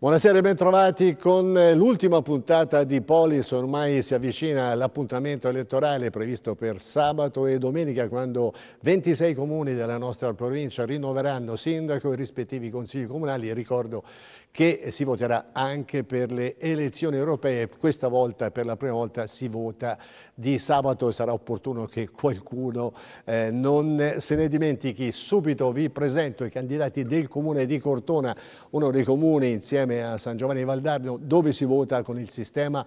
Buonasera e bentrovati con eh, l'ultima puntata di Polis, ormai si avvicina l'appuntamento elettorale previsto per sabato e domenica quando 26 comuni della nostra provincia rinnoveranno sindaco e rispettivi consigli comunali e ricordo che si voterà anche per le elezioni europee. Questa volta, per la prima volta, si vota di sabato e sarà opportuno che qualcuno eh, non se ne dimentichi. Subito vi presento i candidati del comune di Cortona, uno dei comuni insieme a San Giovanni Valdarno, dove si vota con il sistema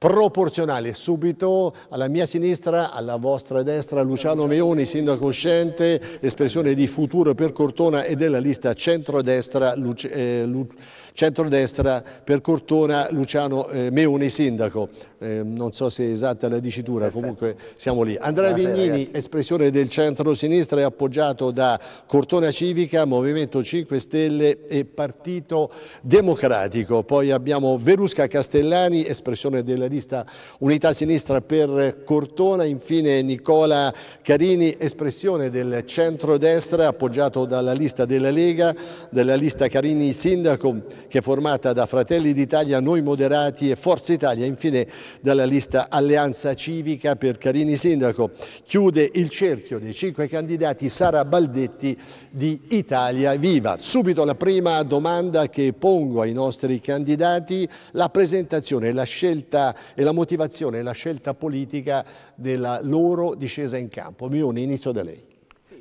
proporzionale. Subito alla mia sinistra, alla vostra destra, Luciano Meoni, sindaco uscente, espressione di futuro per Cortona e della lista centrodestra Luc eh, Lu Centrodestra per Cortona Luciano eh, Meoni, sindaco. Eh, non so se è esatta la dicitura, Perfetto. comunque siamo lì. Andrea Buonasera, Vignini, ragazzi. espressione del centro-sinistra, è appoggiato da Cortona Civica, Movimento 5 Stelle e Partito Democratico. Poi abbiamo Verusca Castellani, espressione della lista Unità Sinistra per Cortona. Infine Nicola Carini, espressione del centro-destra appoggiato dalla lista della Lega, della lista Carini Sindaco che è formata da Fratelli d'Italia, Noi Moderati e Forza Italia, infine dalla lista Alleanza Civica per Carini Sindaco. Chiude il cerchio dei cinque candidati Sara Baldetti di Italia Viva. Subito la prima domanda che pongo ai nostri candidati, la presentazione, la scelta e la motivazione, la scelta politica della loro discesa in campo. Mione, inizio da lei.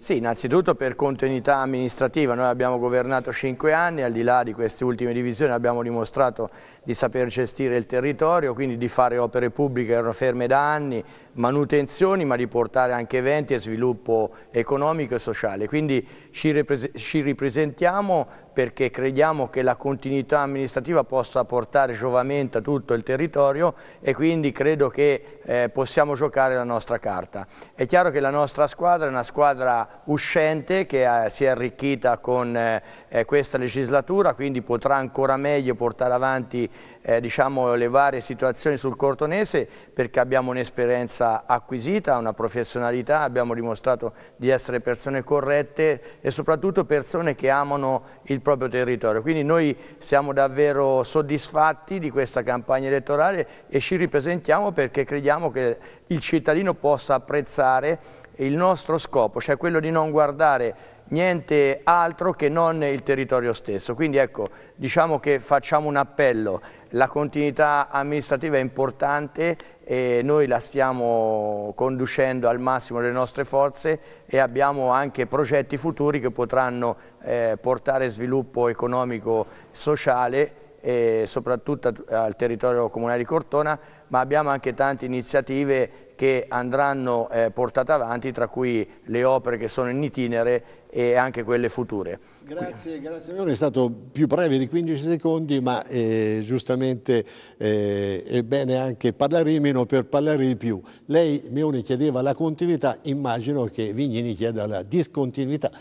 Sì, innanzitutto per continuità amministrativa, noi abbiamo governato cinque anni, al di là di queste ultime divisioni abbiamo dimostrato di saper gestire il territorio, quindi di fare opere pubbliche che erano ferme da anni, manutenzioni, ma di portare anche eventi e sviluppo economico e sociale. Quindi ci, ci ripresentiamo perché crediamo che la continuità amministrativa possa portare giovamento a tutto il territorio e quindi credo che eh, possiamo giocare la nostra carta. È chiaro che la nostra squadra è una squadra uscente che ha, eh, si è arricchita con eh, eh, questa legislatura, quindi potrà ancora meglio portare avanti eh, diciamo, le varie situazioni sul Cortonese perché abbiamo un'esperienza acquisita, una professionalità, abbiamo dimostrato di essere persone corrette e soprattutto persone che amano il proprio territorio. Quindi noi siamo davvero soddisfatti di questa campagna elettorale e ci ripresentiamo perché crediamo che il cittadino possa apprezzare il nostro scopo, cioè quello di non guardare niente altro che non il territorio stesso. Quindi ecco, diciamo che facciamo un appello, la continuità amministrativa è importante e noi la stiamo conducendo al massimo delle nostre forze e abbiamo anche progetti futuri che potranno eh, portare sviluppo economico, e sociale e soprattutto al territorio comunale di Cortona, ma abbiamo anche tante iniziative che andranno eh, portate avanti, tra cui le opere che sono in itinere e anche quelle future. Grazie, grazie Leone, è stato più breve di 15 secondi ma eh, giustamente eh, è bene anche parlare meno per parlare di più. Lei Meoni chiedeva la continuità, immagino che Vignini chieda la discontinuità.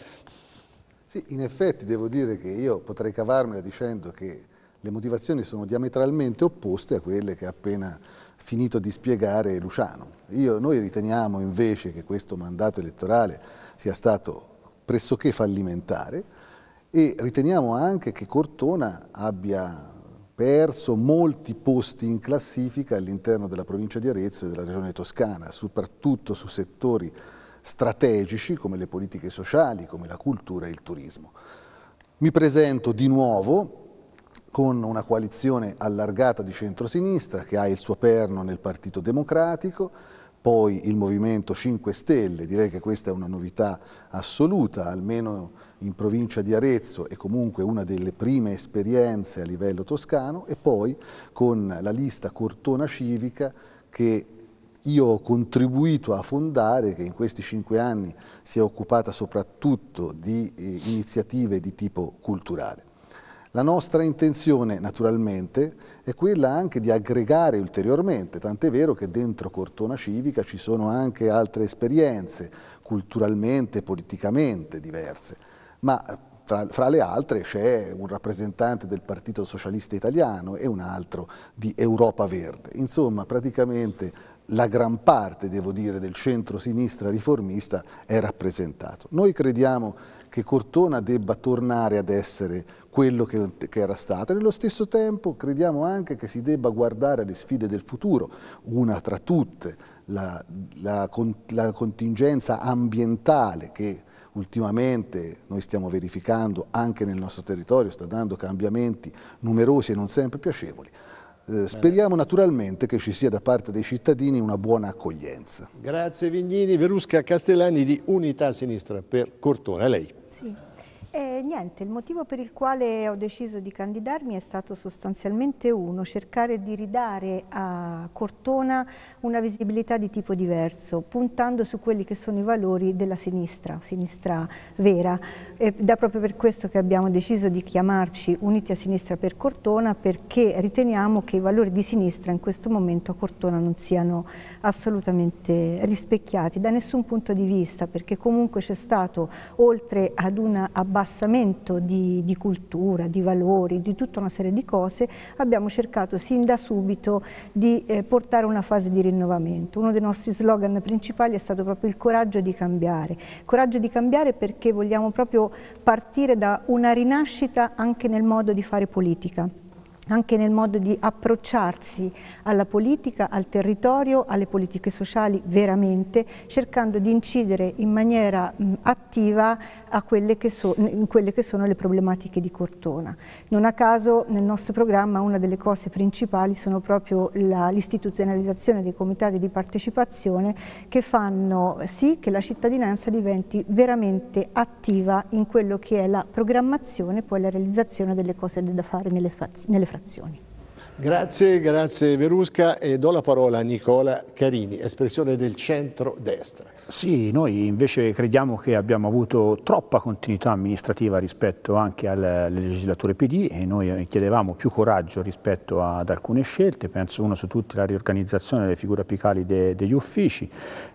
Sì, in effetti devo dire che io potrei cavarmela dicendo che le motivazioni sono diametralmente opposte a quelle che ha appena finito di spiegare Luciano. Io, noi riteniamo invece che questo mandato elettorale sia stato pressoché fallimentare e riteniamo anche che Cortona abbia perso molti posti in classifica all'interno della provincia di Arezzo e della regione toscana, soprattutto su settori strategici come le politiche sociali, come la cultura e il turismo. Mi presento di nuovo con una coalizione allargata di centrosinistra che ha il suo perno nel Partito Democratico poi il Movimento 5 Stelle, direi che questa è una novità assoluta, almeno in provincia di Arezzo e comunque una delle prime esperienze a livello toscano e poi con la lista Cortona Civica che io ho contribuito a fondare, che in questi cinque anni si è occupata soprattutto di eh, iniziative di tipo culturale. La nostra intenzione naturalmente è quella anche di aggregare ulteriormente, tant'è vero che dentro Cortona Civica ci sono anche altre esperienze culturalmente e politicamente diverse, ma tra, eh, fra le altre c'è un rappresentante del Partito Socialista Italiano e un altro di Europa Verde. Insomma, praticamente la gran parte, devo dire, del centro-sinistra riformista è rappresentato. Noi crediamo che Cortona debba tornare ad essere quello che, che, era stato. Nello stesso tempo crediamo anche che si debba guardare alle sfide del futuro, una tra tutte, la, la, la contingenza ambientale che ultimamente noi stiamo verificando anche nel nostro territorio, sta dando cambiamenti numerosi e non sempre piacevoli. Eh, speriamo naturalmente che ci sia da parte dei cittadini una buona accoglienza. Grazie Vignini, Verusca Castellani di Unità Sinistra per Cortona. A lei. Sí. Eh, niente, il motivo per il quale ho deciso di candidarmi è stato sostanzialmente uno, cercare di ridare a Cortona una visibilità di tipo diverso, puntando su quelli che sono i valori della sinistra, sinistra vera. Ed è proprio per questo che abbiamo deciso di chiamarci Uniti a Sinistra per Cortona, perché riteniamo che i valori di sinistra in questo momento a Cortona non siano assolutamente rispecchiati da nessun punto di vista, perché comunque c'è stato, oltre ad una abbandono, abbassamento di, di, cultura, di valori, di tutta una serie di cose, abbiamo cercato sin da subito di eh, portare una fase di rinnovamento. Uno dei nostri slogan principali è stato proprio il coraggio di cambiare. Coraggio di cambiare perché vogliamo proprio partire da una rinascita anche nel modo di fare politica anche nel modo di approcciarsi alla politica, al territorio, alle politiche sociali veramente, cercando di incidere in maniera mh, attiva quelle so, in quelle che sono le problematiche di Cortona. Non a caso nel nostro programma una delle cose principali sono proprio l'istituzionalizzazione dei comitati di partecipazione che fanno sì che la cittadinanza diventi veramente attiva in quello che è la programmazione e poi la realizzazione delle cose da fare nelle, nelle frazioni comunicazioni. Grazie, grazie Verusca e do la parola a Nicola Carini, espressione del centro-destra. Sì, noi invece crediamo che abbiamo avuto troppa continuità amministrativa rispetto anche alle legislature PD e noi chiedevamo più coraggio rispetto ad alcune scelte, penso una su tutte la riorganizzazione delle figure apicali de, degli uffici,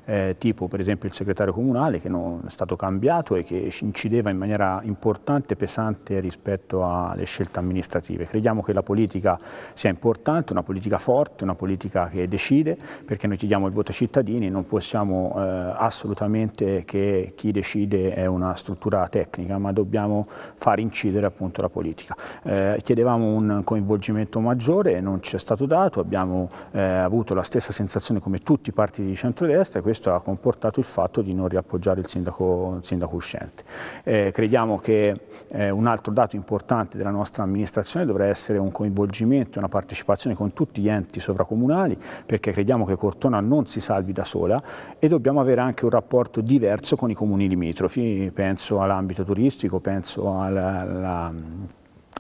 eh, tipo per esempio il segretario comunale che non è stato cambiato e che incideva in maniera importante e pesante rispetto alle scelte amministrative. Crediamo che la politica sia importante, una politica forte, una politica che decide, perché noi chiediamo il voto ai cittadini, e non possiamo eh, assolutamente che chi decide è una struttura tecnica, ma dobbiamo far incidere appunto la politica. Eh, chiedevamo un coinvolgimento maggiore, non ci è stato dato, abbiamo eh, avuto la stessa sensazione come tutti i partiti di centrodestra e questo ha comportato il fatto di non riappoggiare il sindaco, il sindaco uscente. Eh, crediamo che eh, un altro dato importante della nostra amministrazione dovrà essere un coinvolgimento, una partecipazione con tutti gli enti sovracomunali perché crediamo che Cortona non si salvi da sola e dobbiamo avere anche anche un rapporto diverso con i comuni limitrofi, penso all'ambito turistico, penso alla, alla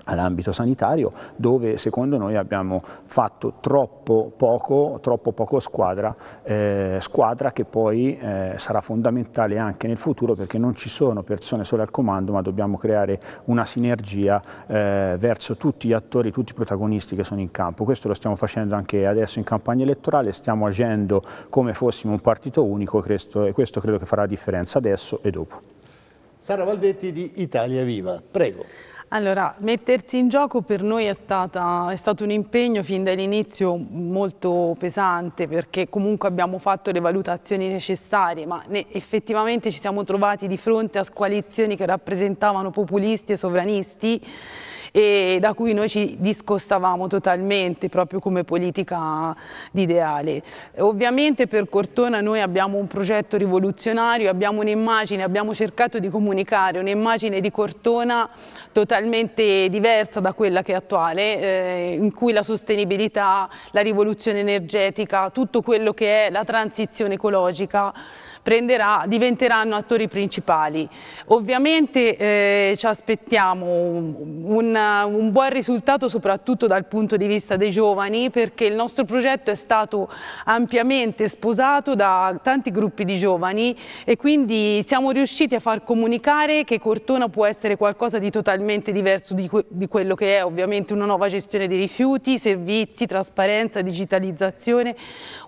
all'ambito sanitario dove secondo noi abbiamo fatto troppo poco, troppo poco squadra, eh, squadra che poi eh, sarà fondamentale anche nel futuro perché non ci sono persone sole al comando ma dobbiamo creare una sinergia eh, verso tutti gli attori, tutti i protagonisti che sono in campo. Questo lo stiamo facendo anche adesso in campagna elettorale, stiamo agendo come fossimo un partito unico questo, e questo credo che farà la differenza adesso e dopo. Sara Valdetti di Italia Viva, prego. Allora, mettersi in gioco per noi è, stata, è stato un impegno fin dall'inizio molto pesante perché comunque abbiamo fatto le valutazioni necessarie, ma effettivamente ci siamo trovati di fronte a coalizioni che rappresentavano populisti e sovranisti e da cui noi ci discostavamo totalmente proprio come politica di ideale. Ovviamente per Cortona noi abbiamo un progetto rivoluzionario, abbiamo un'immagine, abbiamo cercato di comunicare un'immagine di Cortona totalmente diversa da quella che è attuale, eh, in cui la sostenibilità, la rivoluzione energetica, tutto quello che è la transizione ecologica prenderà, diventeranno attori principali. Ovviamente eh, ci aspettiamo un, un, buon risultato soprattutto dal punto di vista dei giovani perché il nostro progetto è stato ampiamente sposato da tanti gruppi di giovani e quindi siamo riusciti a far comunicare che Cortona può essere qualcosa di totalmente diverso di, que di quello che è ovviamente una nuova gestione dei rifiuti, servizi, trasparenza, digitalizzazione,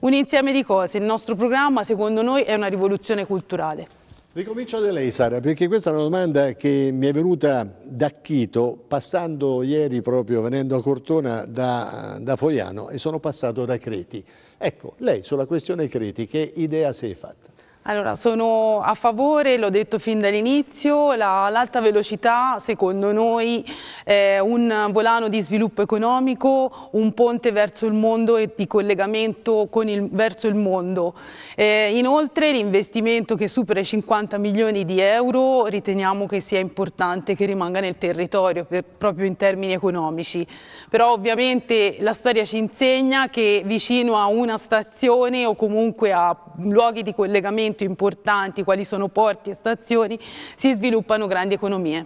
un insieme di cose. Il nostro programma secondo noi è una rivoluzione rivoluzione culturale. Ricomincio da lei Sara, perché questa è una domanda che mi è venuta da Chito, passando ieri proprio, venendo a Cortona da, da Foiano e sono passato da Creti. Ecco, lei sulla questione Creti, che idea si è fatta? Allora, sono a favore, l'ho detto fin dall'inizio, l'alta velocità secondo noi è un volano di sviluppo economico, un ponte verso il mondo e di collegamento il, verso il mondo. Eh, inoltre l'investimento che supera i 50 milioni di euro riteniamo che sia importante che rimanga nel territorio per, proprio in termini economici. Però ovviamente la storia ci insegna che vicino a una stazione o comunque a luoghi di collegamento insediamento importanti, quali sono porti e stazioni, si sviluppano grandi economie.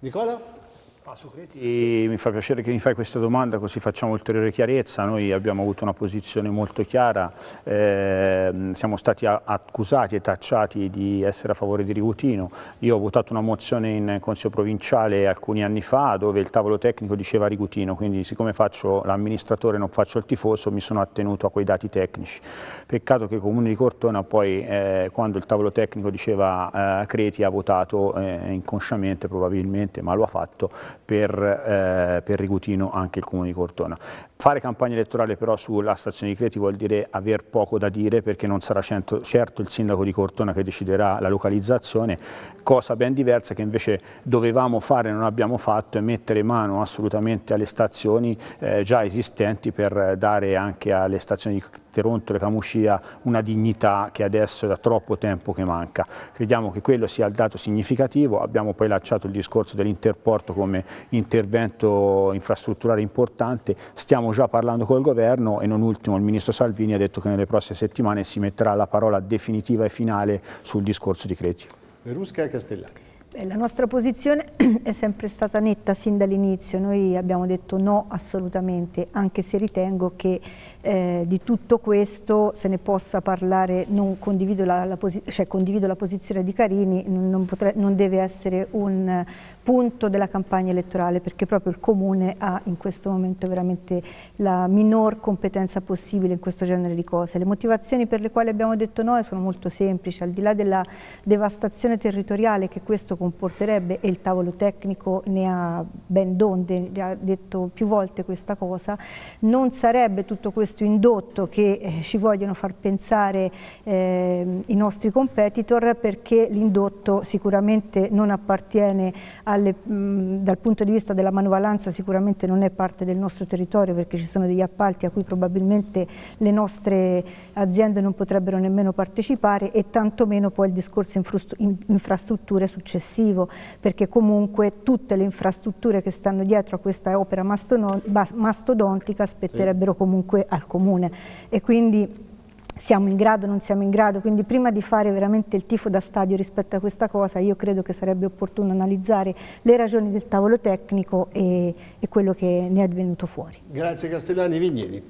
Nicola? Ah, mi fa piacere che mi fai questa domanda così facciamo ulteriore chiarezza, noi abbiamo avuto una posizione molto chiara, eh, siamo stati accusati e tacciati di essere a favore di Rigutino, io ho votato una mozione in Consiglio Provinciale alcuni anni fa dove il tavolo tecnico diceva Rigutino, quindi siccome faccio l'amministratore e non faccio il tifoso mi sono attenuto a quei dati tecnici, peccato che il Comune di Cortona poi eh, quando il tavolo tecnico diceva eh, Creti ha votato eh, inconsciamente probabilmente ma lo ha fatto per, eh, per Rigutino anche il Comune di Cortona. Fare campagna elettorale però sulla stazione di Creti vuol dire aver poco da dire perché non sarà certo, certo il sindaco di Cortona che deciderà la localizzazione, cosa ben diversa che invece dovevamo fare e non abbiamo fatto è mettere mano assolutamente alle stazioni eh, già esistenti per dare anche alle stazioni di Creti Terontole, Camuscia una dignità che adesso è da troppo tempo che manca. Crediamo che quello sia il dato significativo, abbiamo poi lanciato il discorso dell'interporto come intervento infrastrutturale importante, stiamo già parlando col governo e non ultimo il ministro Salvini ha detto che nelle prossime settimane si metterà la parola definitiva e finale sul discorso di Creti. Verusca e Castellani. Eh, la nostra posizione è sempre stata netta sin dall'inizio, noi abbiamo detto no assolutamente, anche se ritengo che eh, di tutto questo se ne possa parlare, condivido la, la, cioè, condivido la, posizione di Carini, non, potre, non deve essere un punto della campagna elettorale perché proprio il comune ha in questo momento veramente la minor competenza possibile in questo genere di cose. Le motivazioni per le quali abbiamo detto no sono molto semplici, al di là della devastazione territoriale che questo comporterebbe e il tavolo tecnico ne ha ben donde, ha detto più volte questa cosa, non sarebbe tutto questo indotto che eh, ci vogliono far pensare eh, i nostri competitor perché l'indotto sicuramente non appartiene al alle, mh, dal punto di vista della manovalanza sicuramente non è parte del nostro territorio perché ci sono degli appalti a cui probabilmente le nostre aziende non potrebbero nemmeno partecipare e tantomeno poi il discorso infrastrutture successivo perché comunque tutte le infrastrutture che stanno dietro a questa opera mastodontica spetterebbero sì. comunque al comune e quindi siamo in grado, non siamo in grado, quindi prima di fare veramente il tifo da stadio rispetto a questa cosa io credo che sarebbe opportuno analizzare le ragioni del tavolo tecnico e, e quello che ne è venuto fuori. Grazie Castellani. Vignini.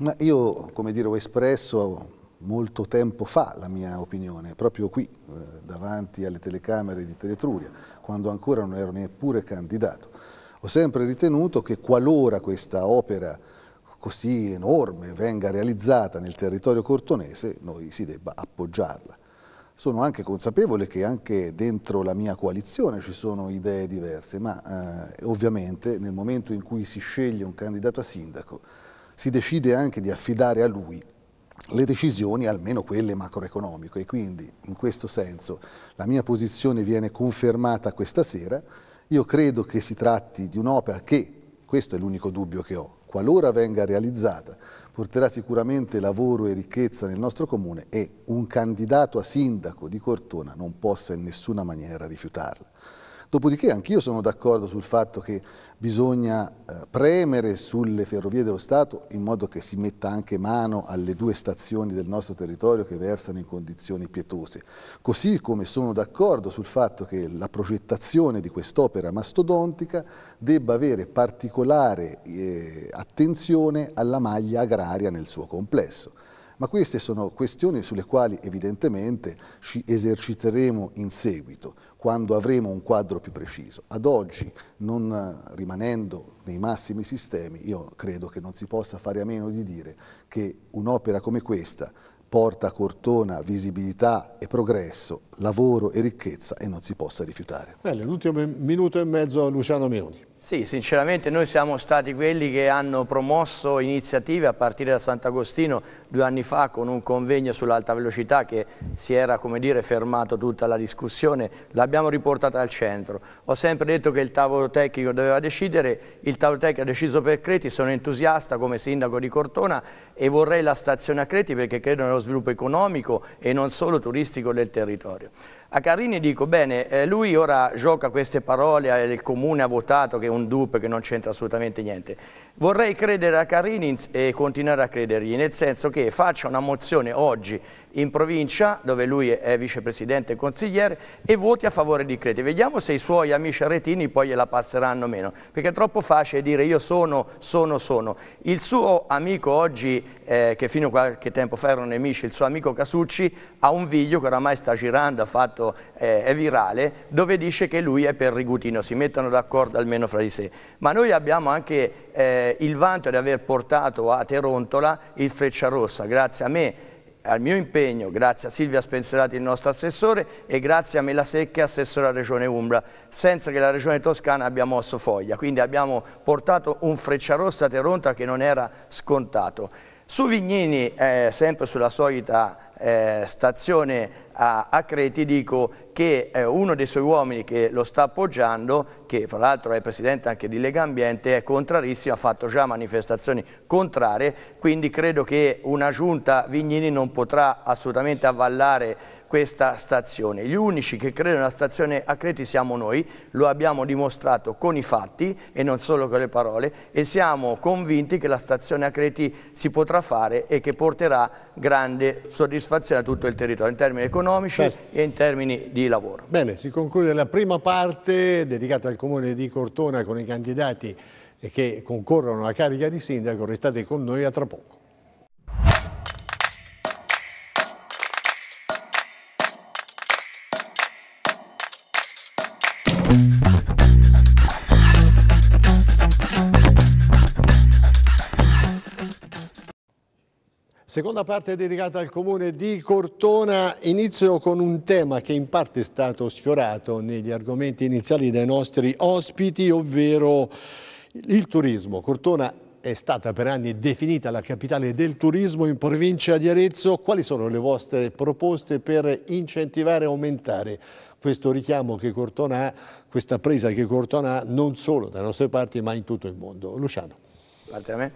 Ma io, come dire, ho espresso molto tempo fa la mia opinione, proprio qui, eh, davanti alle telecamere di Teletruria, quando ancora non ero neppure candidato. Ho sempre ritenuto che qualora questa opera così enorme venga realizzata nel territorio cortonese, noi si debba appoggiarla. Sono anche consapevole che anche dentro la mia coalizione ci sono idee diverse, ma eh, ovviamente nel momento in cui si sceglie un candidato a sindaco si decide anche di affidare a lui le decisioni, almeno quelle macroeconomiche, e quindi in questo senso la mia posizione viene confermata questa sera. Io credo che si tratti di un'opera che, questo è l'unico dubbio che ho, qualora venga realizzata, porterà sicuramente lavoro e ricchezza nel nostro comune e un candidato a sindaco di Cortona non possa in nessuna maniera rifiutarla. Dopodiché anch'io sono d'accordo sul fatto che bisogna eh, premere sulle ferrovie dello Stato in modo che si metta anche mano alle due stazioni del nostro territorio che versano in condizioni pietose. Così come sono d'accordo sul fatto che la progettazione di quest'opera mastodontica debba avere particolare eh, attenzione alla maglia agraria nel suo complesso ma queste sono questioni sulle quali evidentemente ci eserciteremo in seguito, quando avremo un quadro più preciso. Ad oggi, non rimanendo nei massimi sistemi, io credo che non si possa fare a meno di dire che un'opera come questa porta a Cortona visibilità e progresso, lavoro e ricchezza e non si possa rifiutare. Bene, l'ultimo minuto e mezzo a Luciano Meoni. Sì, sinceramente noi siamo stati quelli che hanno promosso iniziative a partire da Sant'Agostino due anni fa con un convegno sull'alta velocità che si era, come dire, fermato tutta la discussione, l'abbiamo riportata al centro. Ho sempre detto che il tavolo tecnico doveva decidere, il tavolo tecnico ha deciso per Creti, sono entusiasta come sindaco di Cortona e vorrei la stazione a Creti perché credo nello sviluppo economico e non solo turistico del territorio. A Carini dico, bene, eh, lui ora gioca queste parole, eh, il comune ha votato che è un dupe che non c'entra assolutamente niente. Vorrei credere a Carini eh, e continuare a credergli, nel senso che faccia una mozione oggi in provincia, dove lui è vicepresidente e consigliere, e voti a favore di Crete. Vediamo se i suoi amici aretini poi gliela passeranno meno, perché è troppo facile dire io sono, sono, sono. Il suo amico oggi, eh, che fino a qualche tempo fa erano nemici, il suo amico Casucci, ha un video che oramai sta girando, ha fatto, eh, è virale, dove dice che lui è per Rigutino, si mettono d'accordo almeno fra di sé. Ma noi abbiamo anche eh, il vanto di aver portato a Terontola il Frecciarossa, grazie a me al mio impegno, grazie a Silvia Spenserati, il nostro assessore, e grazie a Mela Melasecche, assessore alla Regione Umbra, senza che la Regione Toscana abbia mosso foglia. Quindi abbiamo portato un Frecciarossa a Teronta che non era scontato. Su Vignini, eh, sempre sulla solita eh, stazione a, a, Creti dico che eh, uno dei suoi uomini che lo sta appoggiando, che fra l'altro è presidente anche di Lega Ambiente, è contrarissimo, ha fatto già manifestazioni contrarie, quindi credo che una giunta Vignini non potrà assolutamente avvallare questa stazione. Gli unici che credono alla stazione a Creti siamo noi, lo abbiamo dimostrato con i fatti e non solo con le parole e siamo convinti che la stazione a Creti si potrà fare e che porterà grande soddisfazione a tutto il territorio in termini economici Bene. Certo. e in termini di lavoro. Bene, si conclude la prima parte dedicata al Comune di Cortona con i candidati che concorrono alla carica di sindaco. Restate con noi a tra poco. Seconda parte dedicata al comune di Cortona, inizio con un tema che in parte è stato sfiorato negli argomenti iniziali dai nostri ospiti, ovvero il turismo. Cortona è stata per anni definita la capitale del turismo in provincia di Arezzo. Quali sono le vostre proposte per incentivare e aumentare questo richiamo che Cortona ha, questa presa che Cortona ha non solo dalle nostre parti ma in tutto il mondo? Luciano. Guarda a me.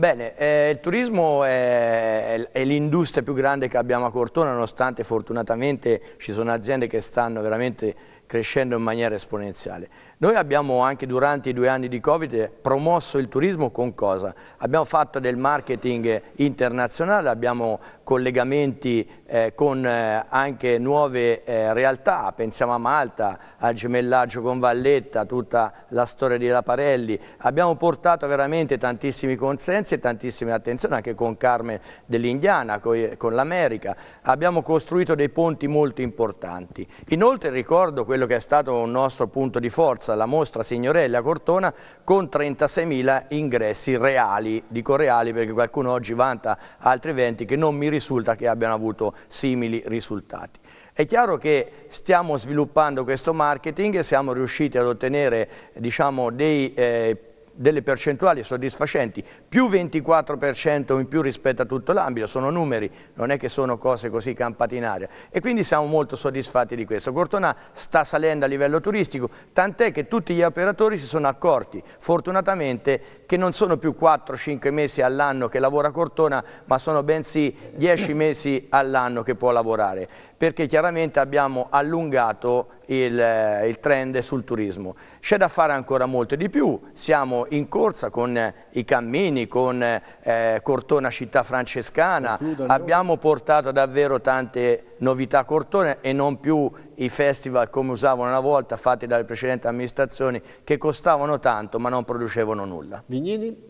Bene, eh, il turismo è, è l'industria più grande che abbiamo a Cortona, nonostante fortunatamente ci sono aziende che stanno veramente crescendo in maniera esponenziale. Noi abbiamo anche durante i due anni di Covid promosso il turismo con cosa? Abbiamo fatto del marketing internazionale, abbiamo collegamenti eh, con eh, anche nuove eh, realtà, pensiamo a Malta, al gemellaggio con Valletta, tutta la storia di Laparelli. Abbiamo portato veramente tantissimi consensi e tantissime attenzioni anche con Carmen dell'Indiana, con, con l'America. Abbiamo costruito dei ponti molto importanti. Inoltre ricordo quello che è stato un nostro punto di forza, la mostra Signorella Cortona con 36.000 ingressi reali, dico reali perché qualcuno oggi vanta altri eventi che non mi risultano risulta che abbiano avuto simili risultati. È chiaro che stiamo sviluppando questo marketing, siamo riusciti ad ottenere diciamo, dei eh, delle percentuali soddisfacenti, più 24% in più rispetto a tutto l'ambito, sono numeri, non è che sono cose così campate in aria e quindi siamo molto soddisfatti di questo. Cortona sta salendo a livello turistico, tant'è che tutti gli operatori si sono accorti, fortunatamente, che non sono più 4-5 mesi all'anno che lavora Cortona, ma sono bensì 10 mesi all'anno che può lavorare perché chiaramente abbiamo allungato il, eh, il, trend sul turismo. C'è da fare ancora molto di più, siamo in corsa con eh, i cammini, con eh, Cortona città francescana, abbiamo portato davvero tante novità a Cortona e non più i festival come usavano una volta fatti dalle precedenti amministrazioni che costavano tanto ma non producevano nulla. Vignini?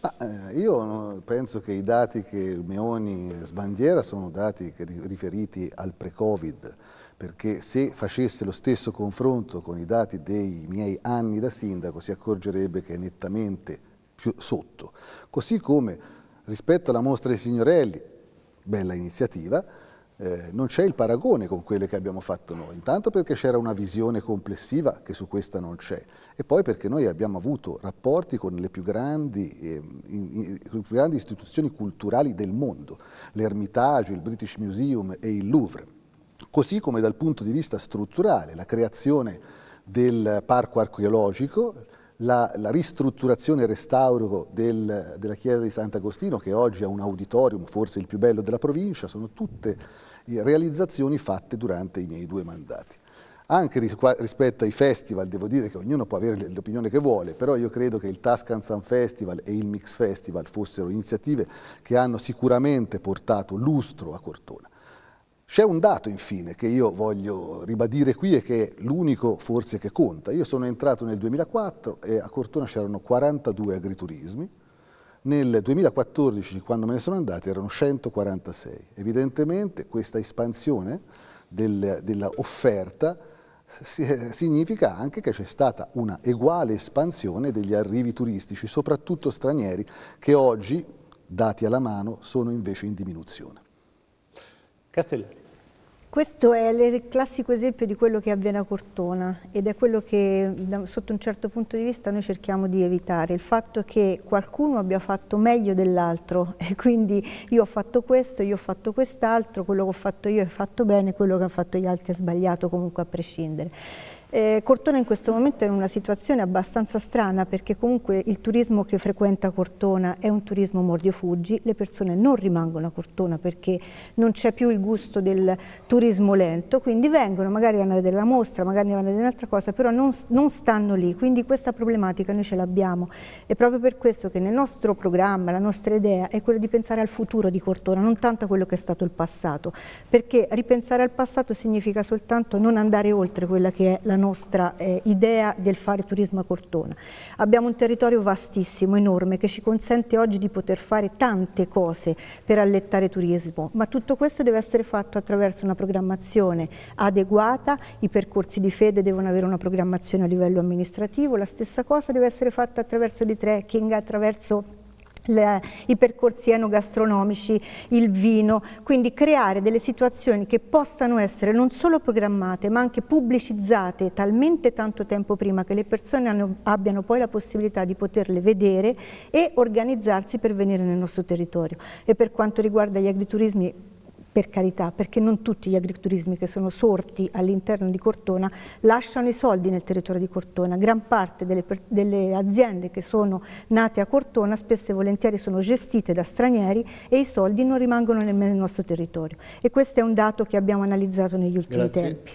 Ma, eh, io penso che i dati che Meoni sbandiera sono dati riferiti al pre-Covid, perché se facesse lo stesso confronto con i dati dei miei anni da sindaco si accorgerebbe che è nettamente più sotto. Così come rispetto alla mostra dei signorelli, bella iniziativa, eh, non c'è il paragone con quelle che abbiamo fatto noi, intanto perché c'era una visione complessiva che su questa non c'è e poi perché noi abbiamo avuto rapporti con le più grandi, eh, in, in, le più grandi istituzioni culturali del mondo, l'Ermitage, il British Museum e il Louvre, così come dal punto di vista strutturale la creazione del parco archeologico, la, la, ristrutturazione e restauro del, della chiesa di Sant'Agostino che oggi ha un auditorium forse il più bello della provincia, sono tutte realizzazioni fatte durante i miei due mandati. Anche rispetto ai festival, devo dire che ognuno può avere l'opinione che vuole, però io credo che il Tuscan Sun Festival e il Mix Festival fossero iniziative che hanno sicuramente portato lustro a Cortona. C'è un dato infine che io voglio ribadire qui e che è l'unico forse che conta. Io sono entrato nel 2004 e a Cortona c'erano 42 agriturismi, nel 2014, quando me ne sono andati, erano 146. Evidentemente questa espansione del, dell'offerta significa anche che c'è stata una uguale espansione degli arrivi turistici, soprattutto stranieri, che oggi, dati alla mano, sono invece in diminuzione. Castellari. Questo è il classico esempio di quello che avviene a Cortona ed è quello che da, sotto un certo punto di vista noi cerchiamo di evitare, il fatto che qualcuno abbia fatto meglio dell'altro e quindi io ho fatto questo, io ho fatto quest'altro, quello che ho fatto io è fatto bene, quello che hanno fatto gli altri è sbagliato comunque a prescindere. Eh, Cortona in questo momento è in una situazione abbastanza strana perché comunque il turismo che frequenta Cortona è un turismo mordio fuggi, le persone non rimangono a Cortona perché non c'è più il gusto del turismo lento, quindi vengono, magari vanno a vedere la mostra, magari vanno a vedere un'altra cosa, però non, non stanno lì, quindi questa problematica noi ce l'abbiamo. È proprio per questo che nel nostro programma, la nostra idea è quella di pensare al futuro di Cortona, non tanto a quello che è stato il passato, perché ripensare al passato significa soltanto non andare oltre quella che è la una nostra eh, idea del fare turismo a Cortona. Abbiamo un territorio vastissimo, enorme, che ci consente oggi di poter fare tante cose per allettare turismo, ma tutto questo deve essere fatto attraverso una programmazione adeguata, i percorsi di fede devono avere una programmazione a livello amministrativo, la stessa cosa deve essere fatta attraverso di trekking, attraverso le, i percorsi enogastronomici, il vino, quindi creare delle situazioni che possano essere non solo programmate ma anche pubblicizzate talmente tanto tempo prima che le persone hanno, abbiano poi la possibilità di poterle vedere e organizzarsi per venire nel nostro territorio. E per quanto riguarda gli agriturismi per carità, perché non tutti gli agriturismi che sono sorti all'interno di Cortona lasciano i soldi nel territorio di Cortona. Gran parte delle, delle, aziende che sono nate a Cortona spesso e volentieri sono gestite da stranieri e i soldi non rimangono nemmeno nel nostro territorio. E questo è un dato che abbiamo analizzato negli ultimi Grazie. tempi.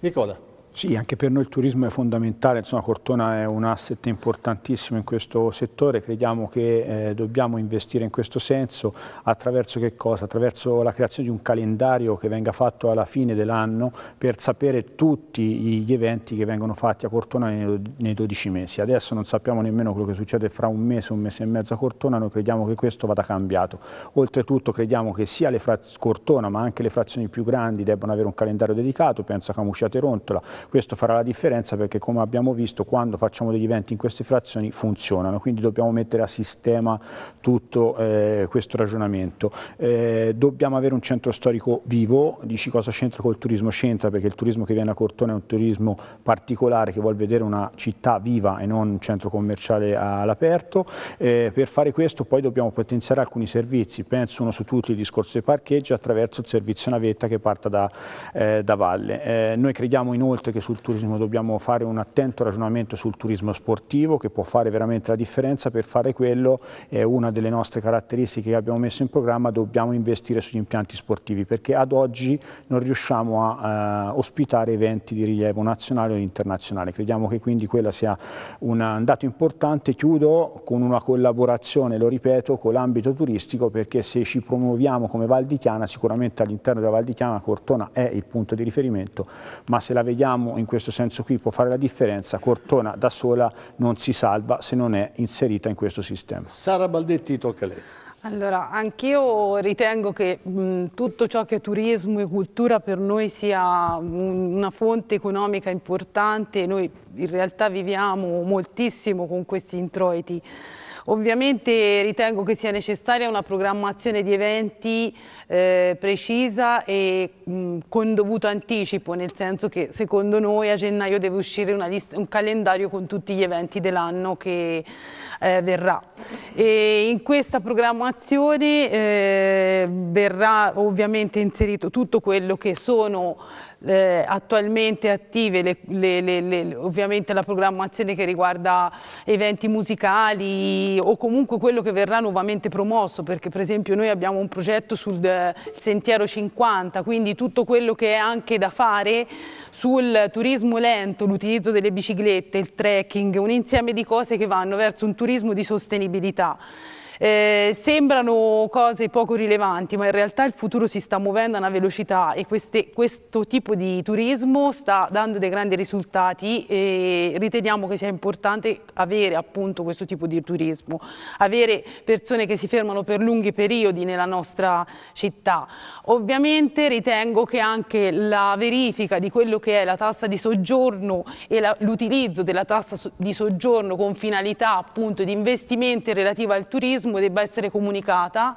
Nicola. Sì, anche per noi il turismo è fondamentale, insomma Cortona è un asset importantissimo in questo settore, crediamo che eh, dobbiamo investire in questo senso attraverso che cosa? Attraverso la creazione di un calendario che venga fatto alla fine dell'anno per sapere tutti gli eventi che vengono fatti a Cortona nei, nei 12 mesi. Adesso non sappiamo nemmeno quello che succede fra un mese, un mese e mezzo a Cortona, noi crediamo che questo vada cambiato. Oltretutto crediamo che sia le Cortona ma anche le frazioni più grandi debbano avere un calendario dedicato, penso a Camuscia Rontola, questo farà la differenza perché come abbiamo visto quando facciamo degli eventi in queste frazioni funzionano, quindi dobbiamo mettere a sistema tutto eh, questo ragionamento. Eh, dobbiamo avere un centro storico vivo, dici cosa c'entra col turismo? C'entra perché il turismo che viene a Cortone è un turismo particolare che vuole vedere una città viva e non un centro commerciale all'aperto. Eh, per fare questo poi dobbiamo potenziare alcuni servizi, penso uno su tutti il discorso dei parcheggi attraverso il servizio navetta che parta da, eh, da valle. Eh, noi crediamo inoltre che sul turismo dobbiamo fare un attento ragionamento sul turismo sportivo che può fare veramente la differenza, per fare quello è una delle nostre caratteristiche che abbiamo messo in programma, dobbiamo investire sugli impianti sportivi perché ad oggi non riusciamo a eh, ospitare eventi di rilievo nazionale o internazionale, crediamo che quindi quella sia un dato importante, chiudo con una collaborazione, lo ripeto, con l'ambito turistico perché se ci promuoviamo come Val di Chiana sicuramente all'interno della Val di Chiana Cortona è il punto di riferimento, ma se la vediamo Adamo in questo senso qui può fare la differenza, Cortona da sola non si salva se non è inserita in questo sistema. Sara Baldetti tocca a lei. Allora, anch'io ritengo che mh, tutto ciò che è turismo e cultura per noi sia un, una fonte economica importante, noi in realtà viviamo moltissimo con questi introiti. Ovviamente ritengo che sia necessaria una programmazione di eventi eh, precisa e mh, con dovuto anticipo, nel senso che secondo noi a gennaio deve uscire lista, un calendario con tutti gli eventi dell'anno che eh, verrà. E in questa programmazione eh, verrà ovviamente inserito tutto quello che sono eh, attualmente attive, le, le, le, ovviamente la programmazione che riguarda eventi musicali o comunque quello che verrà nuovamente promosso, perché per esempio noi abbiamo un progetto sul Sentiero 50, quindi tutto quello che è anche da fare sul turismo lento, l'utilizzo delle biciclette, il trekking, un insieme di cose che vanno verso un turismo di sostenibilità. Eh, sembrano cose poco rilevanti, ma in realtà il futuro si sta muovendo a una velocità e queste, questo tipo di turismo sta dando dei grandi risultati e riteniamo che sia importante avere appunto questo tipo di turismo, avere persone che si fermano per lunghi periodi nella nostra città. Ovviamente ritengo che anche la verifica di quello che è la tassa di soggiorno e l'utilizzo della tassa di soggiorno con finalità appunto di investimenti relativa al turismo meccanismo debba essere comunicata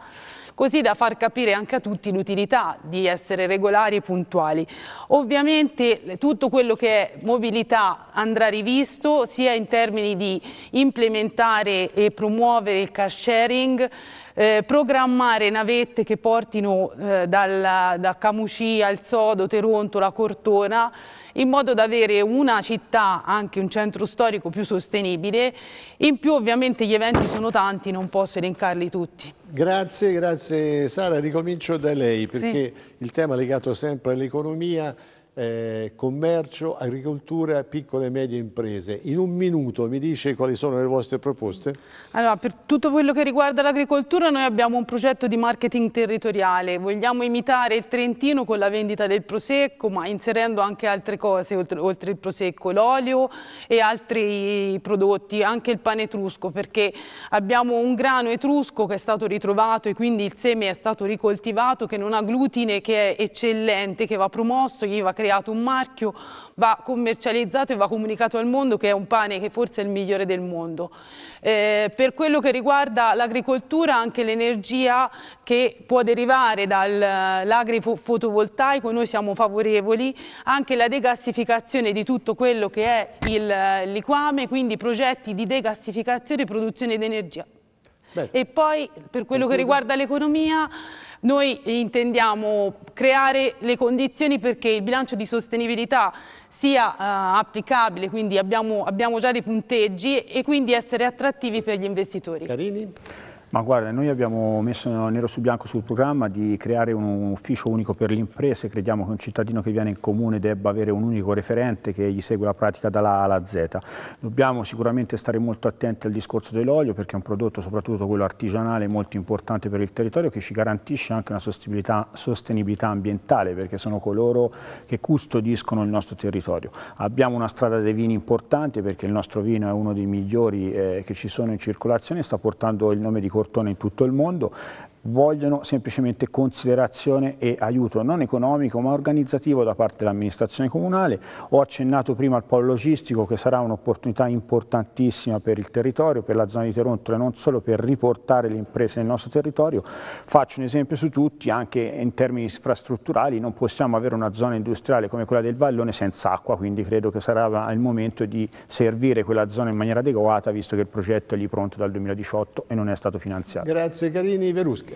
così da far capire anche a tutti l'utilità di essere regolari e puntuali. Ovviamente tutto quello che è mobilità andrà rivisto sia in termini di implementare e promuovere il car sharing, eh, programmare navette che portino eh, dalla, da Camuci al Sodo, Teronto, la Cortona in modo da avere una città, anche un centro storico più sostenibile. In più ovviamente gli eventi sono tanti, non posso elencarli tutti. Grazie, grazie Sara. Ricomincio da lei perché sì. il tema legato sempre all'economia eh, commercio, agricoltura, piccole e medie imprese. In un minuto mi dice quali sono le vostre proposte? Allora, per tutto quello che riguarda l'agricoltura noi abbiamo un progetto di marketing territoriale. Vogliamo imitare il Trentino con la vendita del prosecco, ma inserendo anche altre cose, oltre, oltre il prosecco, l'olio e altri prodotti, anche il pane etrusco, perché abbiamo un grano etrusco che è stato ritrovato e quindi il seme è stato ricoltivato, che non ha glutine, che è eccellente, che va promosso, gli va creato creato un marchio, va commercializzato e va comunicato al mondo che è un pane che forse è il migliore del mondo. Eh, per quello che riguarda l'agricoltura, anche l'energia che può derivare dall'agrifotovoltaico, eh, noi siamo favorevoli, anche la degassificazione di tutto quello che è il eh, liquame, quindi progetti di degassificazione e produzione di energia. Beh. E poi per quello Concludo. che riguarda l'economia, noi intendiamo creare le condizioni perché il bilancio di sostenibilità sia uh, applicabile, quindi abbiamo, abbiamo, già dei punteggi e quindi essere attrattivi per gli investitori. Carini. Ma guarda, noi abbiamo messo nero su bianco sul programma di creare un ufficio unico per le imprese, crediamo che un cittadino che viene in comune debba avere un unico referente che gli segue la pratica dalla A alla Z. Dobbiamo sicuramente stare molto attenti al discorso dell'olio perché è un prodotto, soprattutto quello artigianale, molto importante per il territorio che ci garantisce anche una sostenibilità, sostenibilità ambientale perché sono coloro che custodiscono il nostro territorio. Abbiamo una strada dei vini importante perché il nostro vino è uno dei migliori eh, che ci sono in circolazione e sta portando il nome di fortuna in tutto il mondo, vogliono semplicemente considerazione e aiuto non economico ma organizzativo da parte dell'amministrazione comunale. Ho accennato prima al polo logistico che sarà un'opportunità importantissima per il territorio, per la zona di Teronto e non solo per riportare le imprese nel nostro territorio. Faccio un esempio su tutti, anche in termini infrastrutturali non possiamo avere una zona industriale come quella del Vallone senza acqua, quindi credo che sarà il momento di servire quella zona in maniera adeguata visto che il progetto è lì pronto dal 2018 e non è stato finanziato. Grazie Carini Verusca.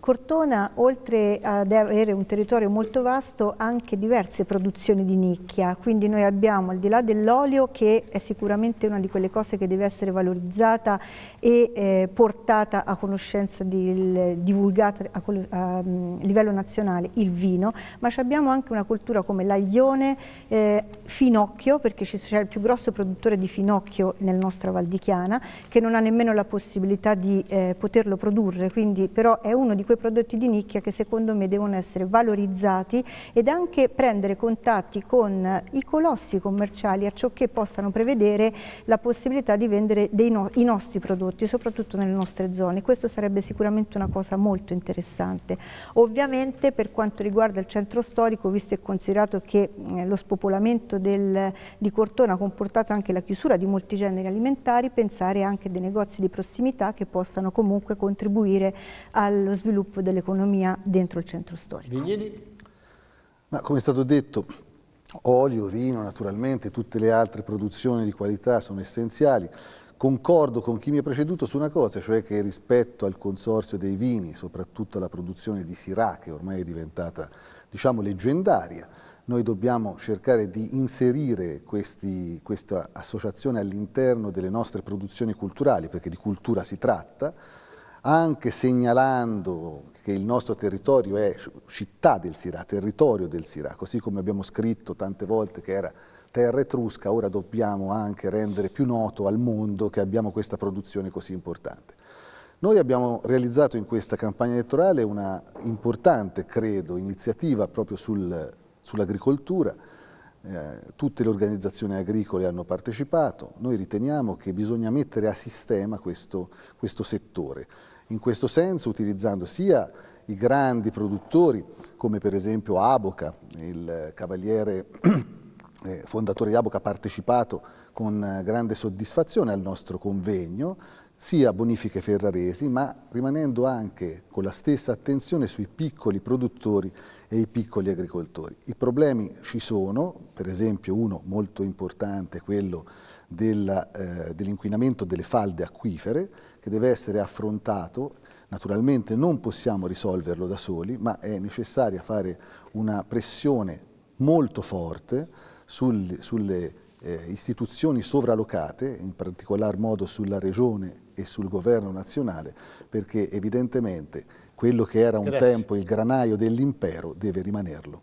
Cortona, oltre ad avere un territorio molto vasto, ha anche diverse produzioni di nicchia, quindi noi abbiamo al di là dell'olio che è sicuramente una di quelle cose che deve essere valorizzata e eh, portata a conoscenza, di, divulgata a, a, a, mm, livello nazionale, il vino, ma abbiamo anche una cultura come l'aglione, eh, finocchio, perché c'è il più grosso produttore di finocchio nella nostra Val di Chiana, che non ha nemmeno la possibilità di eh, poterlo produrre, quindi però è uno di quei prodotti di nicchia che secondo me devono essere valorizzati ed anche prendere contatti con i colossi commerciali a ciò che possano prevedere la possibilità di vendere no i nostri prodotti, soprattutto nelle nostre zone. Questo sarebbe sicuramente una cosa molto interessante. Ovviamente per quanto riguarda il centro storico, visto e considerato che eh, lo spopolamento del, di Cortona ha comportato anche la chiusura di molti generi alimentari, pensare anche a dei negozi di prossimità che possano comunque contribuire allo sviluppo sviluppo dell'economia dentro il centro storico. Vignini? Ma come è stato detto, olio, vino naturalmente, tutte le altre produzioni di qualità sono essenziali. Concordo con chi mi ha preceduto su una cosa, cioè che rispetto al consorzio dei vini, soprattutto alla produzione di Sirà, che ormai è diventata diciamo, leggendaria, noi dobbiamo cercare di inserire questi, questa associazione all'interno delle nostre produzioni culturali, perché di cultura si tratta, anche segnalando che il nostro territorio è città del Sirà, territorio del Sirà, così come abbiamo scritto tante volte che era terra etrusca, ora dobbiamo anche rendere più noto al mondo che abbiamo questa produzione così importante. Noi abbiamo realizzato in questa campagna elettorale una importante, credo, iniziativa proprio sul, sull'agricoltura, eh, tutte le organizzazioni agricole hanno partecipato, noi riteniamo che bisogna mettere a sistema questo, questo settore. In questo senso utilizzando sia i grandi produttori come per esempio Aboca, il cavaliere eh, fondatore di Aboca ha partecipato con eh, grande soddisfazione al nostro convegno, sia bonifiche ferraresi, ma rimanendo anche con la stessa attenzione sui piccoli produttori e i piccoli agricoltori. I problemi ci sono, per esempio uno molto importante, quello eh, dell'inquinamento eh, dell delle falde acquifere, che deve essere affrontato. Naturalmente non possiamo risolverlo da soli, ma è necessaria fare una pressione molto forte sul, sulle eh, istituzioni sovralocate, in particolar modo sulla regione e sul governo nazionale perché evidentemente quello che era un Grazie. tempo il granaio dell'impero deve rimanerlo.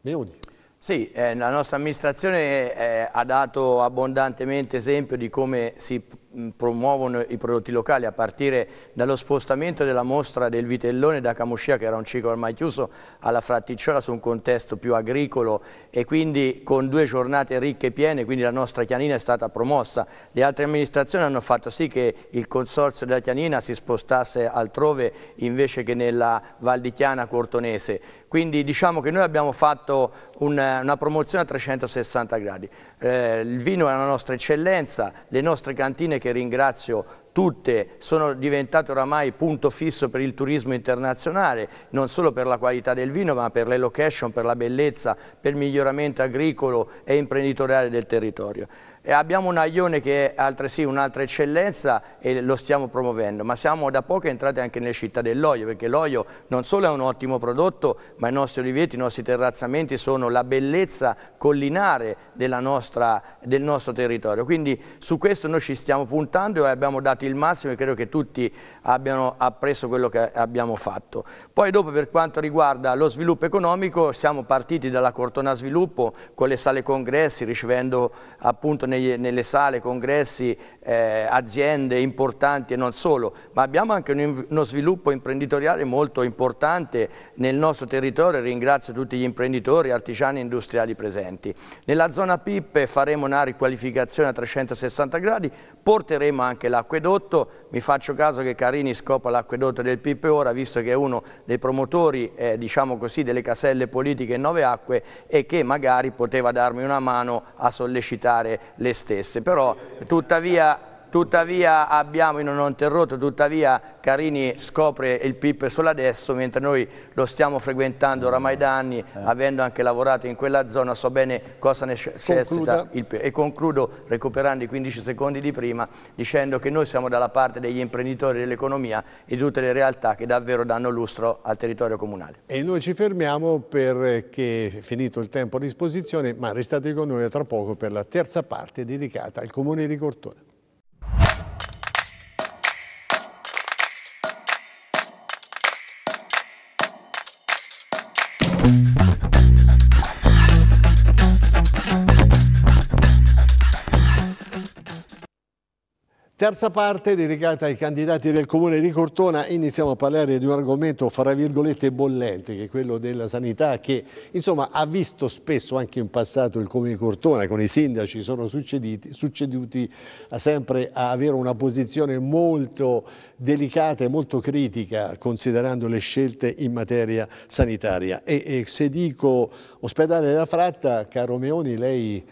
Meoni. Sì, eh, la nostra amministrazione eh, ha dato abbondantemente esempio di come si Mm, promuovono i prodotti locali a partire dallo spostamento della mostra del vitellone da Camuscia che era un ciclo ormai chiuso alla Fratticciola su un contesto più agricolo e quindi con due giornate ricche e piene quindi la nostra Chianina è stata promossa le altre amministrazioni hanno fatto sì che il consorzio della Chianina si spostasse altrove invece che nella Val di Chiana Cortonese quindi diciamo che noi abbiamo fatto una, una promozione a 360 gradi eh, il vino è la nostra eccellenza le nostre cantine che ringrazio tutte sono diventate oramai punto fisso per il turismo internazionale, non solo per la qualità del vino ma per le location, per la bellezza, per il miglioramento agricolo e imprenditoriale del territorio. E abbiamo un Aglione che è altresì un'altra eccellenza e lo stiamo promuovendo, ma siamo da poco entrati anche nelle città dell'olio, perché l'olio non solo è un ottimo prodotto, ma i nostri oliveti, i nostri terrazzamenti sono la bellezza collinare nostra, del nostro territorio. Quindi su questo noi ci stiamo puntando e abbiamo dato il massimo e credo che tutti abbiano appreso quello che abbiamo fatto. Poi dopo per quanto riguarda lo sviluppo economico siamo partiti dalla Cortona Sviluppo con le sale congressi ricevendo appunto nelle sale, congressi eh, aziende importanti e non solo, ma abbiamo anche un, uno sviluppo imprenditoriale molto importante nel nostro territorio, ringrazio tutti gli imprenditori, artigiani e industriali presenti. Nella zona PIP faremo una riqualificazione a 360 gradi, porteremo anche l'acquedotto, mi faccio caso che Carini scopa l'acquedotto del PIP ora, visto che è uno dei promotori eh, diciamo così, delle caselle politiche in Nove Acque e che magari poteva darmi una mano a sollecitare le stesse, però tuttavia Tuttavia abbiamo in un non interrotto, tuttavia Carini scopre il PIP solo adesso, mentre noi lo stiamo frequentando oramai da anni, eh. avendo anche lavorato in quella zona, so bene cosa necessita il PIP. E concludo recuperando i 15 secondi di prima, dicendo che noi siamo dalla parte degli imprenditori dell'economia e di tutte le realtà che davvero danno lustro al territorio comunale. E noi ci fermiamo perché è finito il tempo a disposizione, ma restate con noi tra poco per la terza parte dedicata al Comune di Cortona. Terza parte dedicata ai candidati del comune di Cortona, iniziamo a parlare di un argomento fra virgolette bollente che è quello della sanità che insomma, ha visto spesso anche in passato il comune di Cortona con i sindaci sono succeduti a sempre a avere una posizione molto delicata e molto critica considerando le scelte in materia sanitaria e, e se dico ospedale della fratta, caro Meoni, lei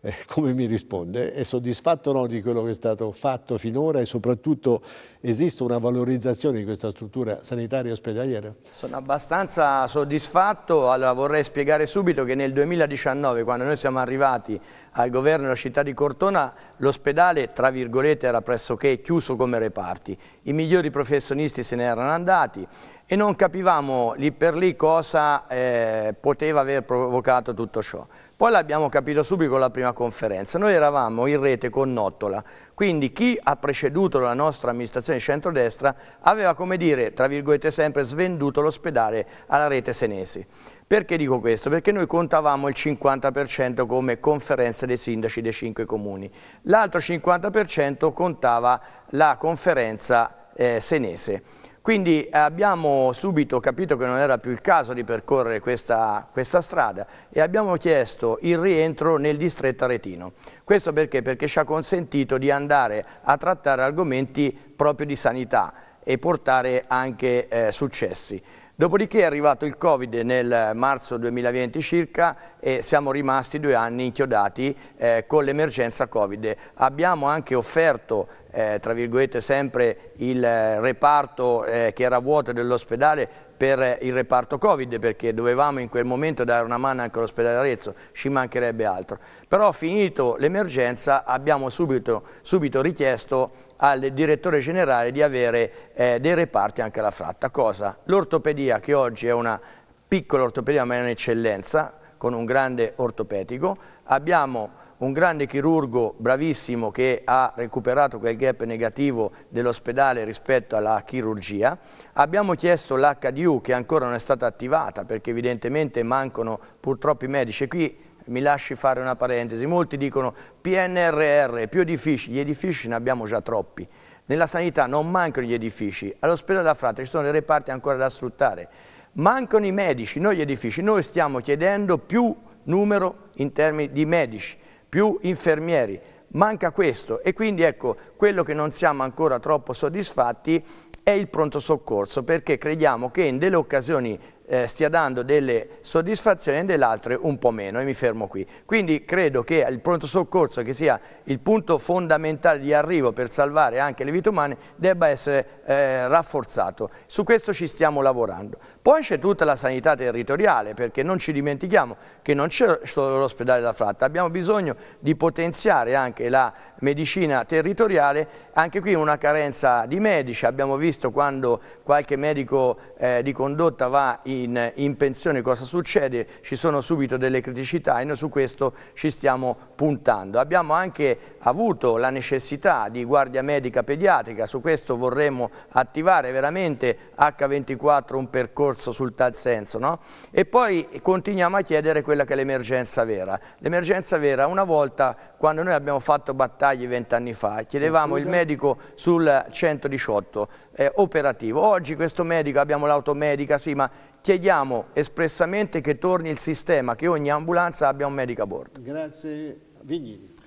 eh, come mi risponde, è soddisfatto o no di quello che è stato fatto finora e soprattutto esiste una valorizzazione di questa struttura sanitaria e ospedaliera? Sono abbastanza soddisfatto, allora vorrei spiegare subito che nel 2019 quando noi siamo arrivati al governo della città di Cortona l'ospedale tra virgolette era pressoché chiuso come reparti, i migliori professionisti se ne erano andati e non capivamo lì per lì cosa eh, poteva aver provocato tutto ciò. Poi l'abbiamo capito subito con la prima conferenza. Noi eravamo in rete con Nottola, quindi chi ha preceduto la nostra amministrazione di centrodestra aveva, come dire, tra virgolette sempre, svenduto l'ospedale alla rete senesi. Perché dico questo? Perché noi contavamo il 50% come conferenza dei sindaci dei cinque comuni, l'altro 50% contava la conferenza eh, senese. Quindi abbiamo subito capito che non era più il caso di percorrere questa, questa strada e abbiamo chiesto il rientro nel distretto aretino. Questo perché? Perché ci ha consentito di andare a trattare argomenti proprio di sanità e portare anche eh, successi. Dopodiché è arrivato il Covid nel marzo 2020 circa e siamo rimasti due anni inchiodati eh, con l'emergenza Covid. Abbiamo anche offerto eh, tra virgolette sempre il eh, reparto eh, che era vuoto dell'ospedale per eh, il reparto Covid perché dovevamo in quel momento dare una mano anche all'ospedale Arezzo, ci mancherebbe altro. Però finito l'emergenza abbiamo subito, subito richiesto al direttore generale di avere eh, dei reparti anche alla fratta. Cosa? L'ortopedia che oggi è una piccola ortopedia ma è un'eccellenza con un grande ortopedico. Abbiamo un grande chirurgo bravissimo che ha recuperato quel gap negativo dell'ospedale rispetto alla chirurgia. Abbiamo chiesto l'HDU che ancora non è stata attivata perché evidentemente mancano purtroppo i medici. Qui mi lasci fare una parentesi, molti dicono PNRR, più edifici, gli edifici ne abbiamo già troppi. Nella sanità non mancano gli edifici, all'ospedale da Frate ci sono dei reparti ancora da sfruttare. Mancano i medici, noi gli edifici, noi stiamo chiedendo più numero in termini di medici più infermieri. Manca questo e quindi ecco quello che non siamo ancora troppo soddisfatti è il pronto soccorso perché crediamo che in delle occasioni eh, stia dando delle soddisfazioni e delle altre un po' meno e mi fermo qui. Quindi credo che il pronto soccorso che sia il punto fondamentale di arrivo per salvare anche le vite umane debba essere eh, rafforzato. Su questo ci stiamo lavorando. Poi c'è tutta la sanità territoriale, perché non ci dimentichiamo che non c'è solo l'ospedale da Fratta, abbiamo bisogno di potenziare anche la medicina territoriale, anche qui una carenza di medici, abbiamo visto quando qualche medico eh, di condotta va in, in pensione cosa succede, ci sono subito delle criticità e noi su questo ci stiamo puntando. Abbiamo anche avuto la necessità di guardia medica pediatrica, su questo vorremmo attivare veramente H24 un percorso sul tal senso, no? e poi continuiamo a chiedere quella che è l'emergenza vera. L'emergenza vera una volta quando noi abbiamo fatto battaglie vent'anni fa, chiedevamo il medico sul 118 eh, operativo, oggi questo medico abbiamo l'automedica, sì, ma chiediamo espressamente che torni il sistema, che ogni ambulanza abbia un medico a bordo. Grazie Vignini.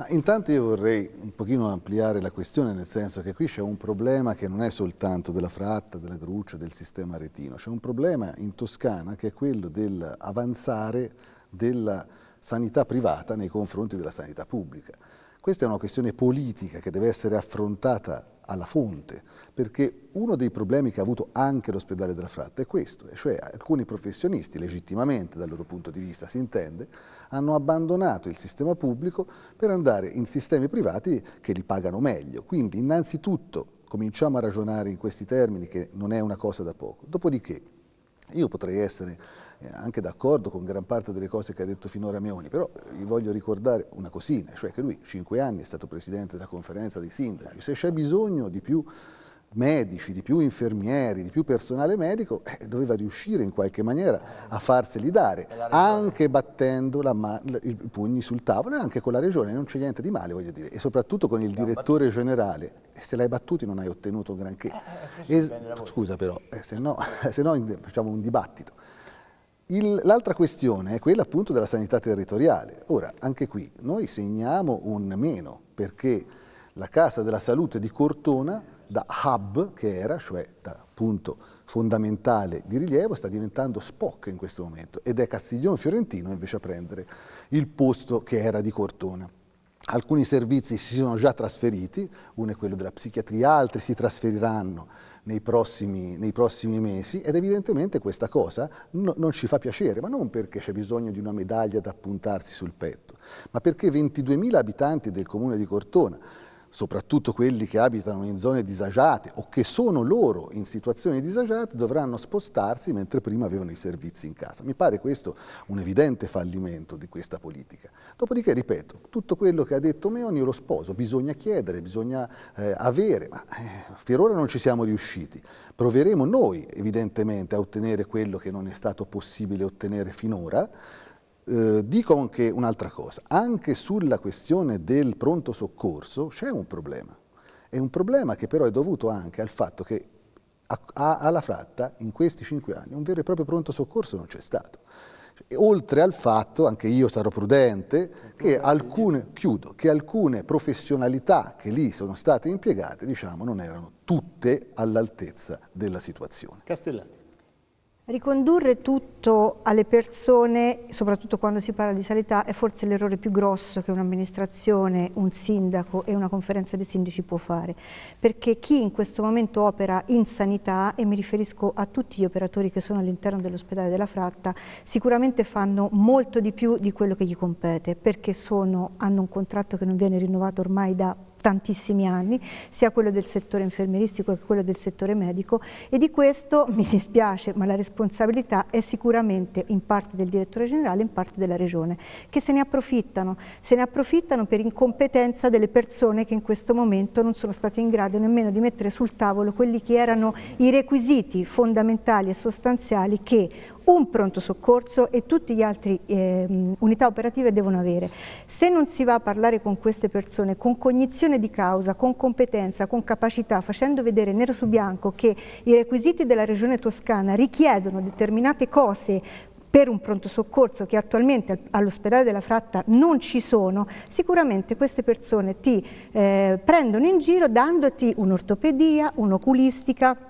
Ma intanto io vorrei un pochino ampliare la questione, nel senso che qui c'è un problema che non è soltanto della fratta, della gruccia, del sistema retino, c'è un problema in Toscana che è quello dell'avanzare della sanità privata nei confronti della sanità pubblica. Questa è una questione politica che deve essere affrontata alla fonte, perché uno dei problemi che ha avuto anche l'ospedale della Fratta è questo, cioè alcuni professionisti, legittimamente dal loro punto di vista si intende, hanno abbandonato il sistema pubblico per andare in sistemi privati che li pagano meglio. Quindi innanzitutto cominciamo a ragionare in questi termini che non è una cosa da poco. Dopodiché io potrei essere eh, anche d'accordo con gran parte delle cose che ha detto finora Meoni, però eh, gli voglio ricordare una cosina, cioè che lui cinque anni è stato presidente della conferenza dei sindaci, se c'è bisogno di più medici, di più infermieri, di più personale medico, eh, doveva riuscire in qualche maniera a farseli dare, anche battendo i pugni sul tavolo e anche con la regione, non c'è niente di male, voglio dire, e soprattutto con il direttore generale, eh, se l'hai battuti non hai ottenuto granché. Eh, eh, e, scusa però, se no, se no facciamo un dibattito l'altra questione è quella appunto della sanità territoriale. Ora, anche qui, noi segniamo un meno, perché la Casa della Salute di Cortona, da hub che era, cioè da punto fondamentale di rilievo, sta diventando Spock in questo momento, ed è Castiglione Fiorentino invece a prendere il posto che era di Cortona. Alcuni servizi si sono già trasferiti, uno è quello della psichiatria, altri si trasferiranno nei prossimi, nei prossimi mesi ed evidentemente questa cosa no, non ci fa piacere, ma non perché c'è bisogno di una medaglia da appuntarsi sul petto, ma perché 22.000 abitanti del comune di Cortona soprattutto quelli che abitano in zone disagiate o che sono loro in situazioni disagiate, dovranno spostarsi mentre prima avevano i servizi in casa. Mi pare questo un evidente fallimento di questa politica. Dopodiché, ripeto, tutto quello che ha detto Meoni io lo sposo, bisogna chiedere, bisogna eh, avere, ma eh, per ora non ci siamo riusciti. Proveremo noi evidentemente a ottenere quello che non è stato possibile ottenere finora, eh, dico anche un'altra cosa, anche sulla questione del pronto soccorso c'è un problema, è un problema che però è dovuto anche al fatto che alla fratta in questi cinque anni un vero e proprio pronto soccorso non c'è stato. oltre al fatto, anche io sarò prudente, che alcune, chiudo, che alcune professionalità che lì sono state impiegate, diciamo, non erano tutte all'altezza della situazione. Castellani. Ricondurre tutto alle persone, soprattutto quando si parla di sanità, è forse l'errore più grosso che un'amministrazione, un sindaco e una conferenza dei sindaci può fare, perché chi in questo momento opera in sanità, e mi riferisco a tutti gli operatori che sono all'interno dell'ospedale della Fratta, sicuramente fanno molto di più di quello che gli compete, perché sono, hanno un contratto che non viene rinnovato ormai da tantissimi anni, sia quello del settore infermieristico che quello del settore medico e di questo mi dispiace, ma la responsabilità è sicuramente in parte del direttore generale, in parte della regione, che se ne approfittano, se ne approfittano per incompetenza delle persone che in questo momento non sono state in grado nemmeno di mettere sul tavolo quelli che erano i requisiti fondamentali e sostanziali che un pronto soccorso e tutte le altre eh, unità operative devono avere. Se non si va a parlare con queste persone con cognizione di causa, con competenza, con capacità, facendo vedere nero su bianco che i requisiti della regione toscana richiedono determinate cose per un pronto soccorso che attualmente all'ospedale della Fratta non ci sono, sicuramente queste persone ti eh, prendono in giro dandoti un'ortopedia, un'oculistica,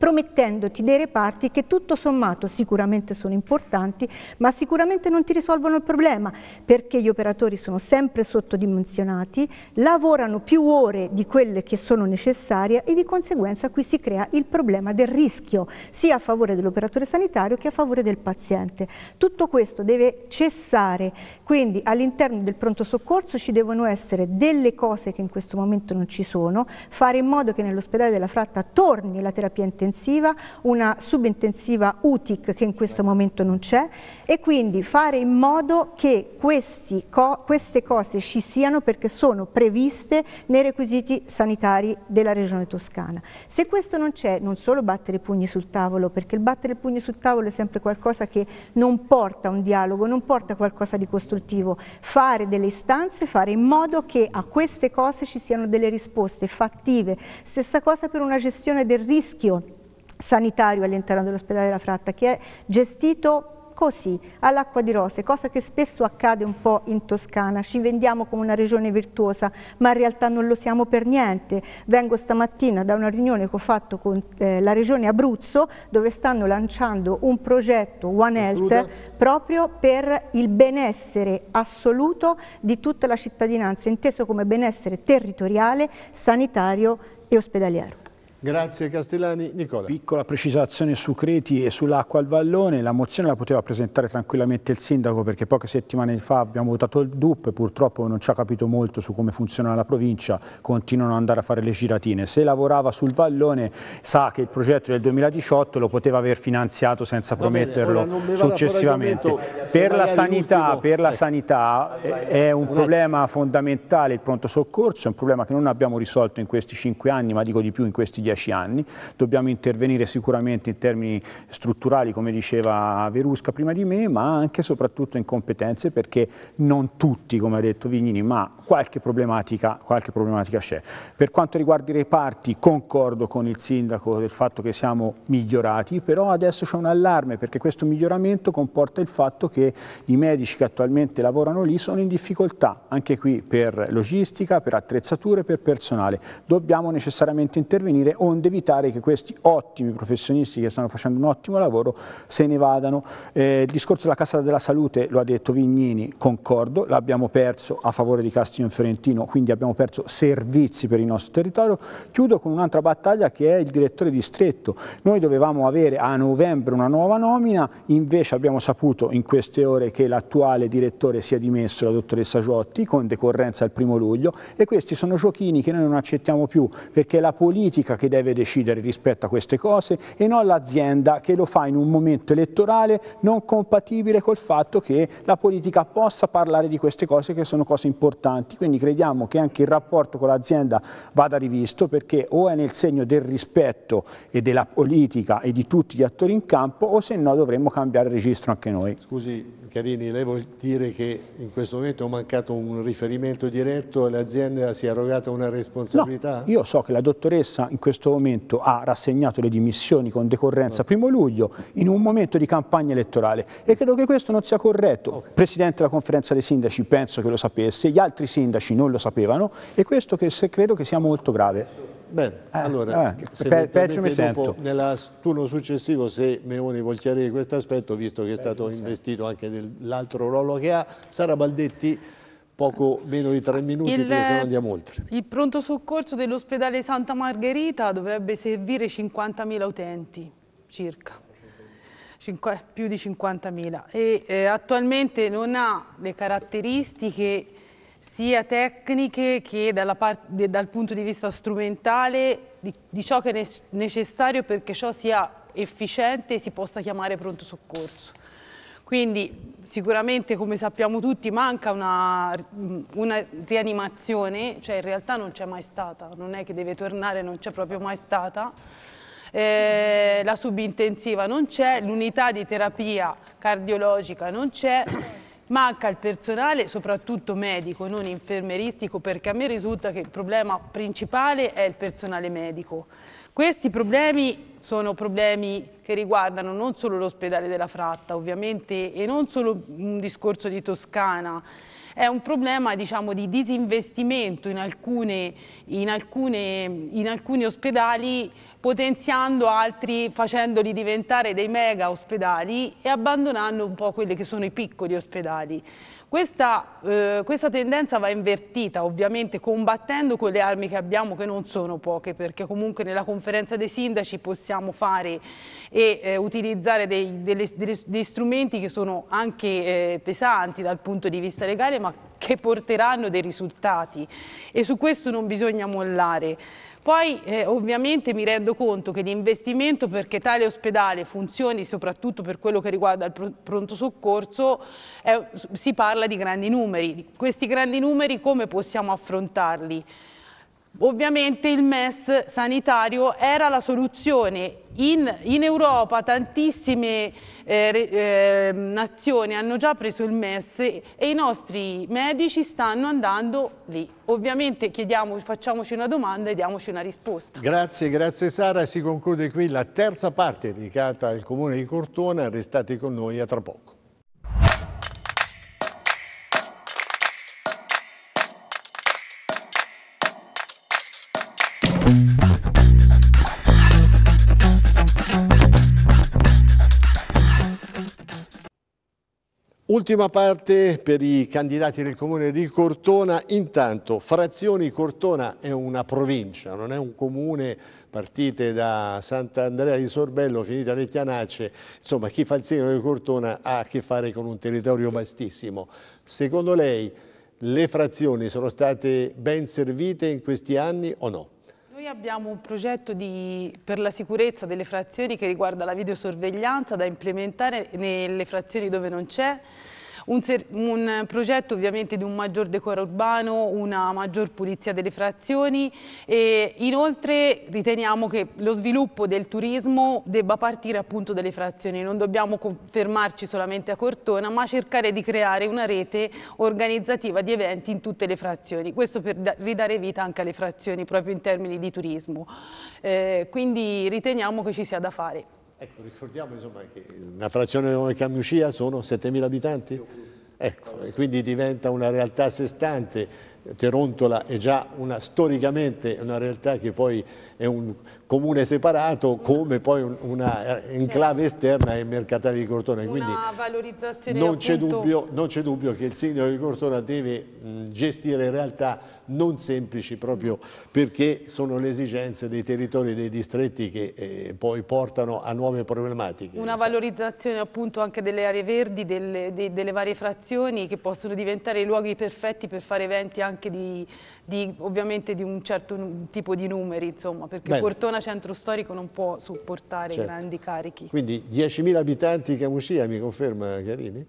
promettendoti dei reparti che tutto sommato sicuramente sono importanti, ma sicuramente non ti risolvono il problema, perché gli operatori sono sempre sottodimensionati, lavorano più ore di quelle che sono necessarie e di conseguenza qui si crea il problema del rischio, sia a favore dell'operatore sanitario che a favore del paziente. Tutto questo deve cessare, quindi all'interno del pronto soccorso ci devono essere delle cose che in questo momento non ci sono, fare in modo che nell'ospedale della Fratta torni la terapia intensiva intensiva, una subintensiva UTIC che in questo momento non c'è e quindi fare in modo che co queste cose ci siano perché sono previste nei requisiti sanitari della regione toscana. Se questo non c'è, non solo battere i pugni sul tavolo, perché il battere i pugni sul tavolo è sempre qualcosa che non porta a un dialogo, non porta a qualcosa di costruttivo, fare delle istanze, fare in modo che a queste cose ci siano delle risposte fattive. Stessa cosa per una gestione del rischio sanitario all'interno dell'ospedale della Fratta che è gestito così, all'acqua di rose, cosa che spesso accade un po' in Toscana. Ci vendiamo come una regione virtuosa, ma in realtà non lo siamo per niente. Vengo stamattina da una riunione che ho fatto con eh, la regione Abruzzo, dove stanno lanciando un progetto One Health proprio per il benessere assoluto di tutta la cittadinanza, inteso come benessere territoriale, sanitario e ospedaliero. Grazie Castellani. Nicola. Piccola precisazione su Creti e sull'acqua al vallone. La mozione la poteva presentare tranquillamente il sindaco perché poche settimane fa abbiamo votato il DUP, purtroppo non ci ha capito molto su come funziona la provincia, continuano ad andare a fare le giratine. Se lavorava sul vallone sa che il progetto del 2018 lo poteva aver finanziato senza prometterlo bene, successivamente. Per la, ecco. sanità, per la, sanità, è un, problema fondamentale il pronto soccorso, è un problema che non abbiamo risolto in questi cinque anni, ma dico di più in questi dieci dieci anni. Dobbiamo intervenire sicuramente in termini strutturali, come diceva Verusca prima di me, ma anche e soprattutto in competenze perché non tutti, come ha detto Vignini, ma qualche problematica, qualche problematica c'è. Per quanto riguarda i reparti, concordo con il sindaco del fatto che siamo migliorati, però adesso c'è un allarme perché questo miglioramento comporta il fatto che i medici che attualmente lavorano lì sono in difficoltà, anche qui per logistica, per attrezzature, per personale. Dobbiamo necessariamente intervenire onde evitare che questi ottimi professionisti che stanno facendo un ottimo lavoro se ne vadano. Eh, il discorso della Cassa della Salute, lo ha detto Vignini, concordo, l'abbiamo perso a favore di Castino Fiorentino, quindi abbiamo perso servizi per il nostro territorio. Chiudo con un'altra battaglia che è il direttore distretto. Noi dovevamo avere a novembre una nuova nomina, invece abbiamo saputo in queste ore che l'attuale direttore si è dimesso, la dottoressa Giotti, con decorrenza il primo luglio e questi sono giochini che noi non accettiamo più perché è la politica che deve decidere rispetto a queste cose e non l'azienda che lo fa in un momento elettorale non compatibile col fatto che la politica possa parlare di queste cose che sono cose importanti. Quindi crediamo che anche il rapporto con l'azienda vada rivisto perché o è nel segno del rispetto e della politica e di tutti gli attori in campo o se no dovremmo cambiare registro anche noi. Scusi, Carini, lei vuol dire che in questo momento ho mancato un riferimento diretto e l'azienda si è arrogata una responsabilità? No, io so che la dottoressa in questo momento ha rassegnato le dimissioni con decorrenza primo luglio in un momento di campagna elettorale e credo che questo non sia corretto. Okay. Presidente della conferenza dei sindaci penso che lo sapesse, gli altri sindaci non lo sapevano e questo che credo che sia molto grave. Bene, eh, allora, eh, se pe, peggio mi sento. nel turno successivo, se Meoni vuol chiarire questo aspetto, visto che è stato peggio investito anche nell'altro ruolo che ha, Sara Baldetti, poco meno di tre ah, minuti il, perché se andiamo oltre. Il pronto soccorso dell'ospedale Santa Margherita dovrebbe servire 50.000 utenti, circa. Cinque, più di 50.000 e eh, attualmente non ha le caratteristiche sia tecniche che parte, dal punto di vista strumentale di, di ciò che è necessario perché ciò sia efficiente e si possa chiamare pronto soccorso. Quindi sicuramente come sappiamo tutti manca una, una rianimazione, cioè in realtà non c'è mai stata, non è che deve tornare, non c'è proprio mai stata. Eh, la subintensiva non c'è, l'unità di terapia cardiologica non c'è manca il personale, soprattutto medico, non infermeristico, perché a me risulta che il problema principale è il personale medico. Questi problemi sono problemi che riguardano non solo l'ospedale della Fratta, ovviamente, e non solo un discorso di Toscana, è un problema diciamo, di disinvestimento in, alcune, in, alcune, in alcuni ospedali potenziando altri, facendoli diventare dei mega ospedali e abbandonando un po' quelli che sono i piccoli ospedali. Questa, eh, questa, tendenza va invertita ovviamente combattendo con le armi che abbiamo che non sono poche perché comunque nella conferenza dei sindaci possiamo fare e eh, utilizzare dei, delle, dei, strumenti che sono anche eh, pesanti dal punto di vista legale ma che porteranno dei risultati e su questo non bisogna mollare. Poi eh, ovviamente mi rendo conto che l'investimento perché tale ospedale funzioni soprattutto per quello che riguarda il pronto soccorso eh, si parla di grandi numeri. Questi grandi numeri come possiamo affrontarli? Ovviamente il MES sanitario era la soluzione. In, in Europa tantissime eh, eh, nazioni hanno già preso il MES e i nostri medici stanno andando lì. Ovviamente chiediamo, facciamoci una domanda e diamoci una risposta. Grazie, grazie Sara. Si conclude qui la terza parte dedicata al Comune di Cortona. Restate con noi a tra poco. Ultima parte per i candidati del comune di Cortona, intanto Frazioni Cortona è una provincia, non è un comune, partite da Sant'Andrea di Sorbello, finita alle Chianacce, insomma chi fa il segno di Cortona ha a che fare con un territorio vastissimo. Secondo lei le frazioni sono state ben servite in questi anni o no? abbiamo un progetto di, per la sicurezza delle frazioni che riguarda la videosorveglianza da implementare nelle frazioni dove non c'è un, un progetto ovviamente di un maggior decoro urbano, una maggior pulizia delle frazioni e inoltre riteniamo che lo sviluppo del turismo debba partire appunto dalle frazioni, non dobbiamo fermarci solamente a Cortona ma cercare di creare una rete organizzativa di eventi in tutte le frazioni, questo per ridare vita anche alle frazioni proprio in termini di turismo, eh, quindi riteniamo che ci sia da fare. Ecco, ricordiamo insomma, che una frazione come Camucia sono 7.000 abitanti, ecco, e quindi diventa una realtà a sé stante. Terontola è già una, storicamente una realtà che poi è un comune separato come poi una eh, enclave certo. esterna e Mercatale di Cortona. Quindi non c'è dubbio, dubbio, che il sindaco di Cortona deve gestire realtà non semplici proprio perché sono le esigenze dei territori e dei distretti che eh, poi portano a nuove problematiche. Una valorizzazione appunto anche delle aree verdi, delle, de, delle varie frazioni che possono diventare i luoghi perfetti per fare eventi anche di, di ovviamente di un certo tipo di numeri, insomma, perché Bene. Cortona centro storico non può supportare certo. grandi carichi. Quindi 10.000 abitanti Camusia, mi conferma Chiarini?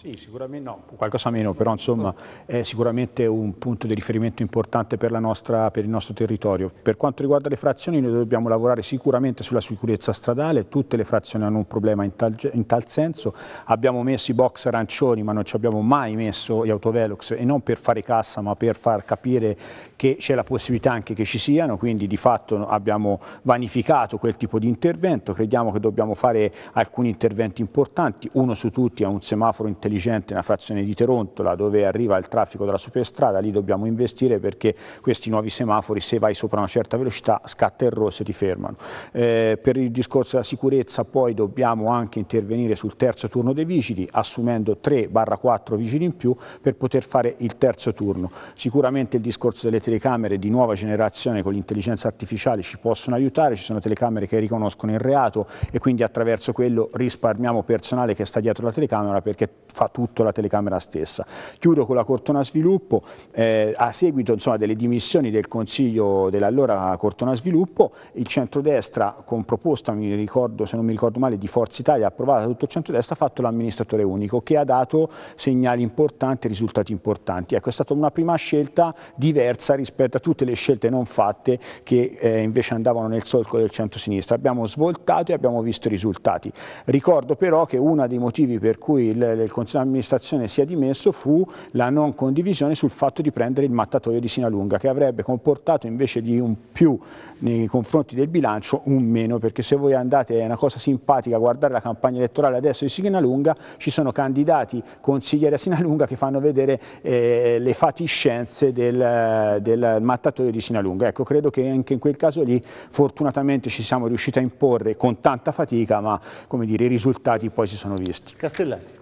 Sì, sicuramente no, qualcosa meno, però insomma è sicuramente un punto di riferimento importante per, nostra, per, il nostro territorio. Per quanto riguarda le frazioni noi dobbiamo lavorare sicuramente sulla sicurezza stradale, tutte le frazioni hanno un problema in tal, in tal senso, abbiamo messo i box arancioni ma non ci abbiamo mai messo gli autovelox e non per fare cassa ma per far capire che c'è la possibilità anche che ci siano, quindi di fatto abbiamo vanificato quel tipo di intervento, crediamo che dobbiamo fare alcuni interventi importanti, uno su tutti è un semaforo intelligente intelligente nella frazione di Terontola dove arriva il traffico della superstrada, lì dobbiamo investire perché questi nuovi semafori se vai sopra una certa velocità scatta il rosso e ti fermano. Eh, per il discorso della sicurezza poi dobbiamo anche intervenire sul terzo turno dei vigili assumendo 3-4 vigili in più per poter fare il terzo turno. Sicuramente il discorso delle telecamere di nuova generazione con l'intelligenza artificiale ci possono aiutare, ci sono telecamere che riconoscono il reato e quindi attraverso quello risparmiamo personale che sta dietro la telecamera perché fa tutto la telecamera stessa. Chiudo con la Cortona Sviluppo, eh, a seguito insomma, delle dimissioni del Consiglio dell'allora Cortona Sviluppo, il centrodestra con proposta, mi ricordo, se non mi ricordo male, di Forza Italia approvata da tutto il centrodestra, ha fatto l'amministratore unico che ha dato segnali importanti, risultati importanti. Ecco, è stata una prima scelta diversa rispetto a tutte le scelte non fatte che eh, invece andavano nel solco del centro-sinistra. Abbiamo svoltato e abbiamo visto i risultati. Ricordo però che uno dei motivi per cui il, il Consiglio consiglio di amministrazione si è dimesso fu la non condivisione sul fatto di prendere il mattatoio di Sinalunga, che avrebbe comportato invece di un più nei confronti del bilancio un meno, perché se voi andate, è una cosa simpatica, a guardare la campagna elettorale adesso di Sinalunga, ci sono candidati consiglieri a Sinalunga che fanno vedere eh, le fatiscenze del, del mattatoio di Sinalunga. Ecco, credo che anche in quel caso lì fortunatamente ci siamo riusciti a imporre con tanta fatica, ma come dire, i risultati poi si sono visti. Castellati.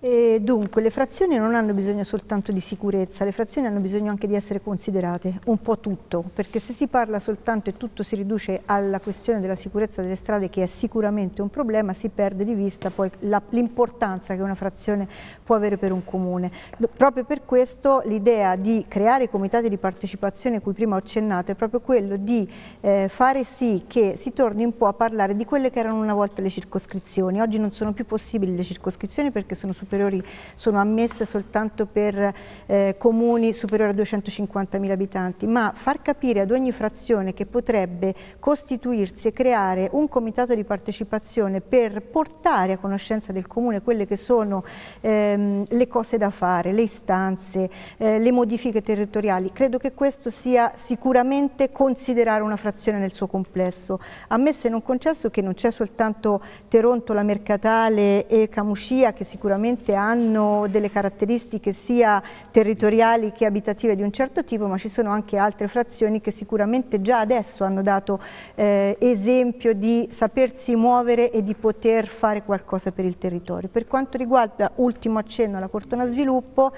E dunque, le frazioni non hanno bisogno soltanto di sicurezza, le frazioni hanno bisogno anche di essere considerate, un po' tutto, perché se si parla soltanto e tutto si riduce alla questione della sicurezza delle strade, che è sicuramente un problema, si perde di vista poi l'importanza che una frazione può avere per un comune. Proprio per questo l'idea di creare i comitati di partecipazione, cui prima ho accennato, è proprio quello di eh, fare sì che si torni un po' a parlare di quelle che erano una volta le circoscrizioni. Oggi non sono più possibili le circoscrizioni perché sono superate superiori sono ammesse soltanto per eh, comuni superiori a 250.000 abitanti, ma far capire ad ogni frazione che potrebbe costituirsi e creare un comitato di partecipazione per portare a conoscenza del comune quelle che sono ehm, le cose da fare, le istanze, eh, le modifiche territoriali. Credo che questo sia sicuramente considerare una frazione nel suo complesso. A me se non concesso che non c'è soltanto Terontola Mercatale e Camuscia che sicuramente ovviamente hanno delle caratteristiche sia territoriali che abitative di un certo tipo, ma ci sono anche altre frazioni che sicuramente già adesso hanno dato eh, esempio di sapersi muovere e di poter fare qualcosa per il territorio. Per quanto riguarda, ultimo accenno alla Cortona Sviluppo,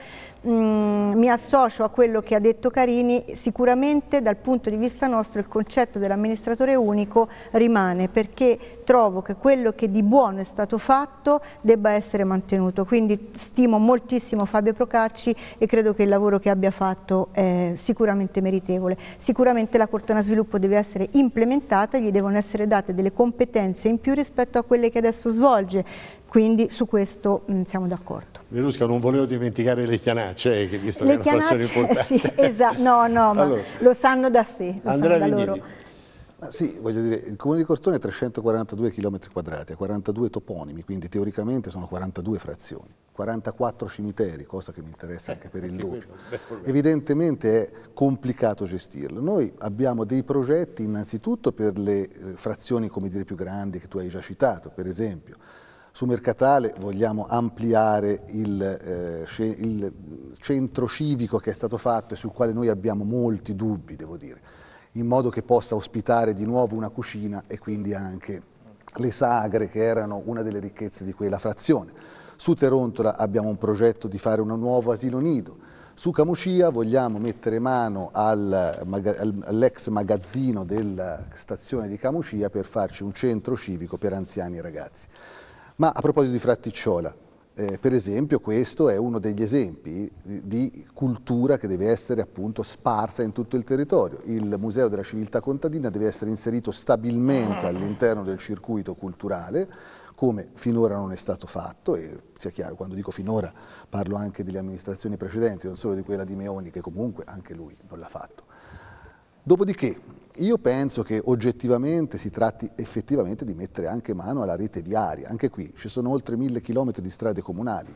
Mm, mi associo a quello che ha detto Carini, sicuramente dal punto di vista nostro il concetto dell'amministratore unico rimane perché trovo che quello che di buono è stato fatto debba essere mantenuto, quindi stimo moltissimo Fabio Procacci e credo che il lavoro che abbia fatto è sicuramente meritevole. Sicuramente la Cortona Sviluppo deve essere implementata, gli devono essere date delle competenze in più rispetto a quelle che adesso svolge, quindi su questo mh, mm, siamo d'accordo. Verusca, non volevo dimenticare le chianacce, eh, che visto le che è una frazione importante. Sì, esatto, no, no, allora, lo sanno da sé. Sì, Andrea Vignini. Ma sì, voglio dire, il comune di Cortone è 342 km 2 42 toponimi, quindi teoricamente sono 42 frazioni, 44 cimiteri, cosa che mi interessa anche per il doppio. Evidentemente è complicato gestirlo. Noi abbiamo dei progetti innanzitutto per le eh, frazioni, come dire, più grandi che tu hai già citato, per esempio su Mercatale vogliamo ampliare il, eh, il, centro civico che è stato fatto e sul quale noi abbiamo molti dubbi, devo dire, in modo che possa ospitare di nuovo una cucina e quindi anche le sagre che erano una delle ricchezze di quella frazione. Su Terontola abbiamo un progetto di fare un nuovo asilo nido. Su Camucia vogliamo mettere mano al, all'ex magazzino della stazione di Camucia per farci un centro civico per anziani e ragazzi. Ma a proposito di Fratticciola, eh, per esempio questo è uno degli esempi di, di, cultura che deve essere appunto sparsa in tutto il territorio. Il Museo della Civiltà Contadina deve essere inserito stabilmente all'interno del circuito culturale, come finora non è stato fatto, e sia chiaro, quando dico finora parlo anche delle amministrazioni precedenti, non solo di quella di Meoni, che comunque anche lui non l'ha fatto. Dopodiché io penso che oggettivamente si tratti effettivamente di mettere anche mano alla rete viaria. Anche qui ci sono oltre mille chilometri di strade comunali,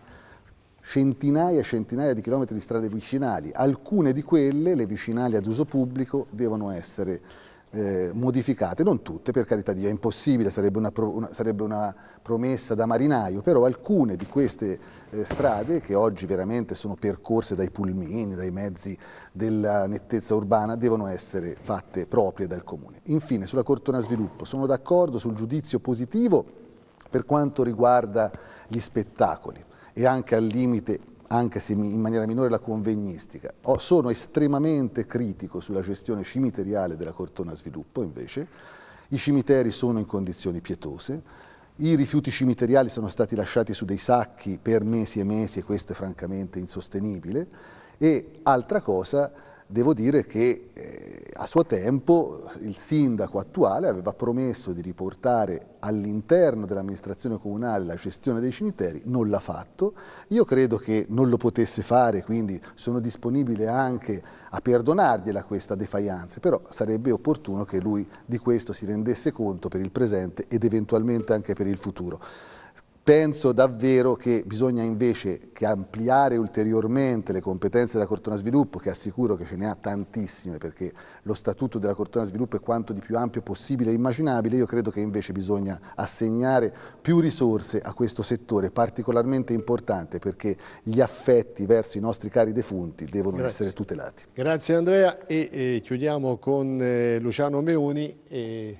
centinaia e centinaia di chilometri di strade vicinali. Alcune di quelle, le vicinali ad uso pubblico, devono essere eh, modificate, non tutte per carità di è impossibile, sarebbe una, pro, una, sarebbe una, promessa da marinaio, però alcune di queste eh, strade che oggi veramente sono percorse dai pulmini, dai mezzi della nettezza urbana, devono essere fatte proprie dal comune. Infine sulla Cortona Sviluppo, sono d'accordo sul giudizio positivo per quanto riguarda gli spettacoli e anche al limite anche se in maniera minore la convegnistica. Sono estremamente critico sulla gestione cimiteriale della Cortona Sviluppo invece, i cimiteri sono in condizioni pietose, i rifiuti cimiteriali sono stati lasciati su dei sacchi per mesi e mesi e questo è francamente insostenibile e altra cosa devo dire che eh, a suo tempo il sindaco attuale aveva promesso di riportare all'interno dell'amministrazione comunale la gestione dei cimiteri, non l'ha fatto. Io credo che non lo potesse fare, quindi sono disponibile anche a perdonargliela questa defaianza, però sarebbe opportuno che lui di questo si rendesse conto per il presente ed eventualmente anche per il futuro. Penso davvero che bisogna invece che ampliare ulteriormente le competenze della Cortona Sviluppo, che assicuro che ce ne ha tantissime, perché lo statuto della Cortona Sviluppo è quanto di più ampio possibile e immaginabile, io credo che invece bisogna assegnare più risorse a questo settore particolarmente importante, perché gli affetti verso i nostri cari defunti devono Grazie. essere tutelati. Grazie Andrea e, e chiudiamo con eh, Luciano Meoni. E...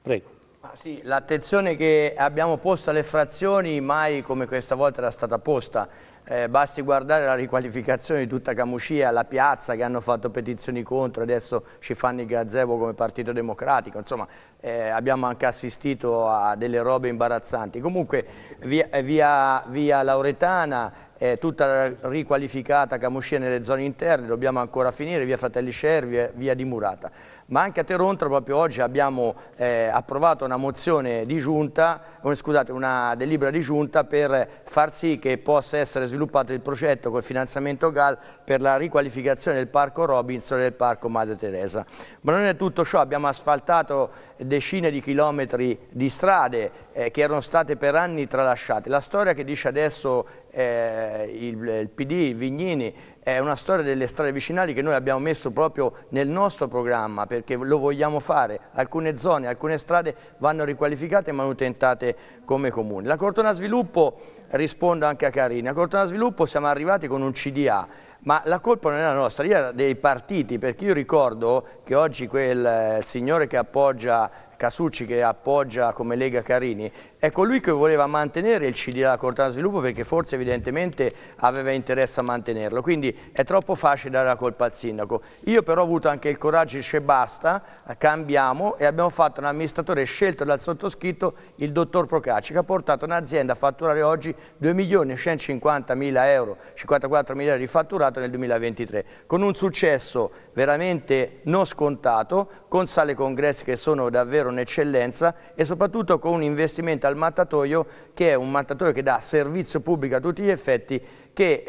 Prego. Ah, sì, l'attenzione che abbiamo posto alle frazioni mai come questa volta era stata posta. Eh, basti guardare la riqualificazione di tutta Camuscia, la piazza che hanno fatto petizioni contro, adesso ci fanno il gazebo come Partito Democratico, insomma eh, abbiamo anche assistito a delle robe imbarazzanti. Comunque via, eh, via, via Lauretana eh, tutta riqualificata Camuscia nelle zone interne, dobbiamo ancora finire, via Fratelli Cervi, via Di Murata ma anche a Terontra proprio oggi abbiamo eh, approvato una mozione di giunta, scusate, una delibera di giunta per far sì che possa essere sviluppato il progetto col finanziamento GAL per la riqualificazione del parco Robinson e del parco Madre Teresa. Ma non è tutto ciò, abbiamo asfaltato decine di chilometri di strade eh, che erano state per anni tralasciate. La storia che dice adesso eh, il, il PD, Vignini, è una storia delle strade vicinali che noi abbiamo messo proprio nel nostro programma perché lo vogliamo fare. Alcune zone, alcune strade vanno riqualificate e manutentate come comuni. La Cortona Sviluppo, rispondo anche a Carina, la Cortona Sviluppo siamo arrivati con un CDA ma la colpa non era nostra, era dei partiti, perché io ricordo che oggi quel eh, signore che appoggia Casucci che appoggia come Lega Carini è colui che voleva mantenere il CD della Cortana Sviluppo perché forse evidentemente aveva interesse a mantenerlo, quindi è troppo facile dare la colpa al sindaco. Io però ho avuto anche il coraggio di dire basta, cambiamo e abbiamo fatto un amministratore scelto dal sottoscritto, il dottor Procacci, che ha portato un'azienda a fatturare oggi 2 milioni e 150 mila euro, 54 mila di fatturato nel 2023, con un successo veramente non scontato, con sale congressi che sono davvero un'eccellenza e soprattutto con un investimento al mattatoio che è un mattatoio che dà servizio pubblico a tutti gli effetti che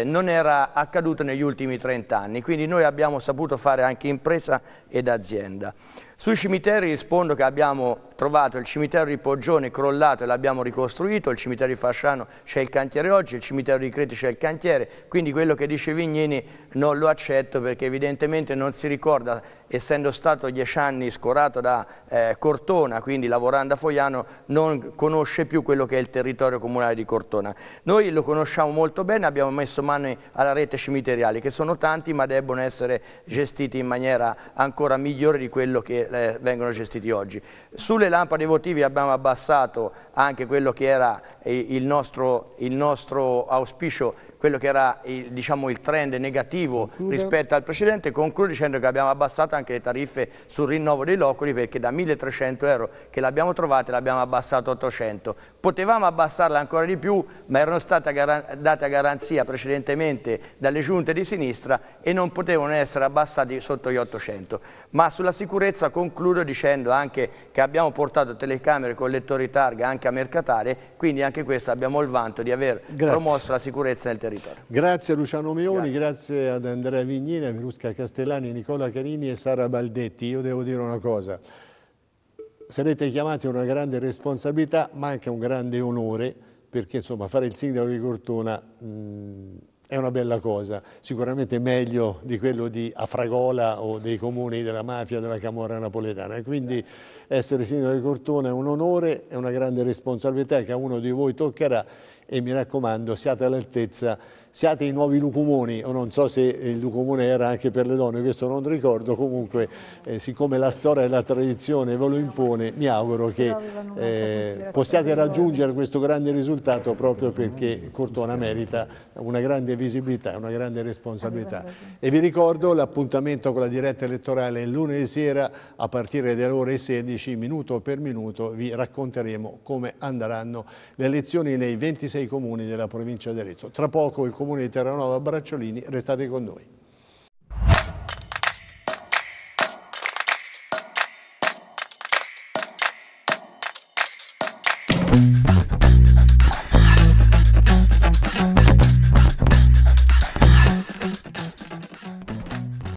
eh, non era accaduto negli ultimi 30 anni, quindi noi abbiamo saputo fare anche impresa ed azienda. Sui cimiteri rispondo che abbiamo trovato il cimitero di Poggione crollato e l'abbiamo ricostruito, il cimitero di Fasciano c'è il cantiere oggi, il cimitero di Creti c'è il cantiere, quindi quello che dice Vignini non lo accetto perché evidentemente non si ricorda, essendo stato dieci anni scorato da eh, Cortona, quindi lavorando a Foiano, non conosce più quello che è il territorio comunale di Cortona. Noi lo conosciamo molto bene, abbiamo messo mano alla rete cimiteriale, che sono tanti ma debbono essere gestiti in maniera ancora migliore di quello che le, vengono gestiti oggi. Sulle lampade votive abbiamo abbassato anche quello che era il nostro, il nostro auspicio quello che era il, diciamo, il trend negativo Concludo. rispetto al precedente, concludo dicendo che abbiamo abbassato anche le tariffe sul rinnovo dei loculi perché da 1.300 euro che l'abbiamo trovata l'abbiamo abbassato a 800. Potevamo abbassarla ancora di più ma erano state date a garanzia precedentemente dalle giunte di sinistra e non potevano essere abbassati sotto gli 800. Ma sulla sicurezza concludo dicendo anche che abbiamo portato telecamere con lettori targa anche a Mercatale, quindi anche questo abbiamo il vanto di aver Grazie. promosso la sicurezza nel territorio. Riparo. Grazie a Luciano Meoni, grazie. grazie ad Andrea Vignina, a Castellani, Nicola Carini e Sara Baldetti. Io devo dire una cosa, sarete chiamati a una grande responsabilità ma anche a un grande onore perché insomma fare il sindaco di Cortona mh, mm, è una bella cosa, sicuramente meglio di quello di Afragola o dei comuni della mafia della Camorra napoletana. E quindi essere sindaco di Cortona è un onore, è una grande responsabilità che a uno di voi toccherà e mi raccomando siate all'altezza siate i nuovi lucumoni, o non so se il lucumone era anche per le donne, questo non ricordo, comunque eh, siccome la storia e la tradizione ve lo impone, mi auguro che eh, possiate raggiungere questo grande risultato proprio perché Cortona merita una grande visibilità una grande responsabilità. E vi ricordo l'appuntamento con la diretta elettorale lunedì sera a partire dalle ore 16, minuto per minuto, vi racconteremo come andranno le elezioni nei 26 comuni della provincia di Arezzo. Tra poco il Comune di Terranova Bracciolini, restate con noi.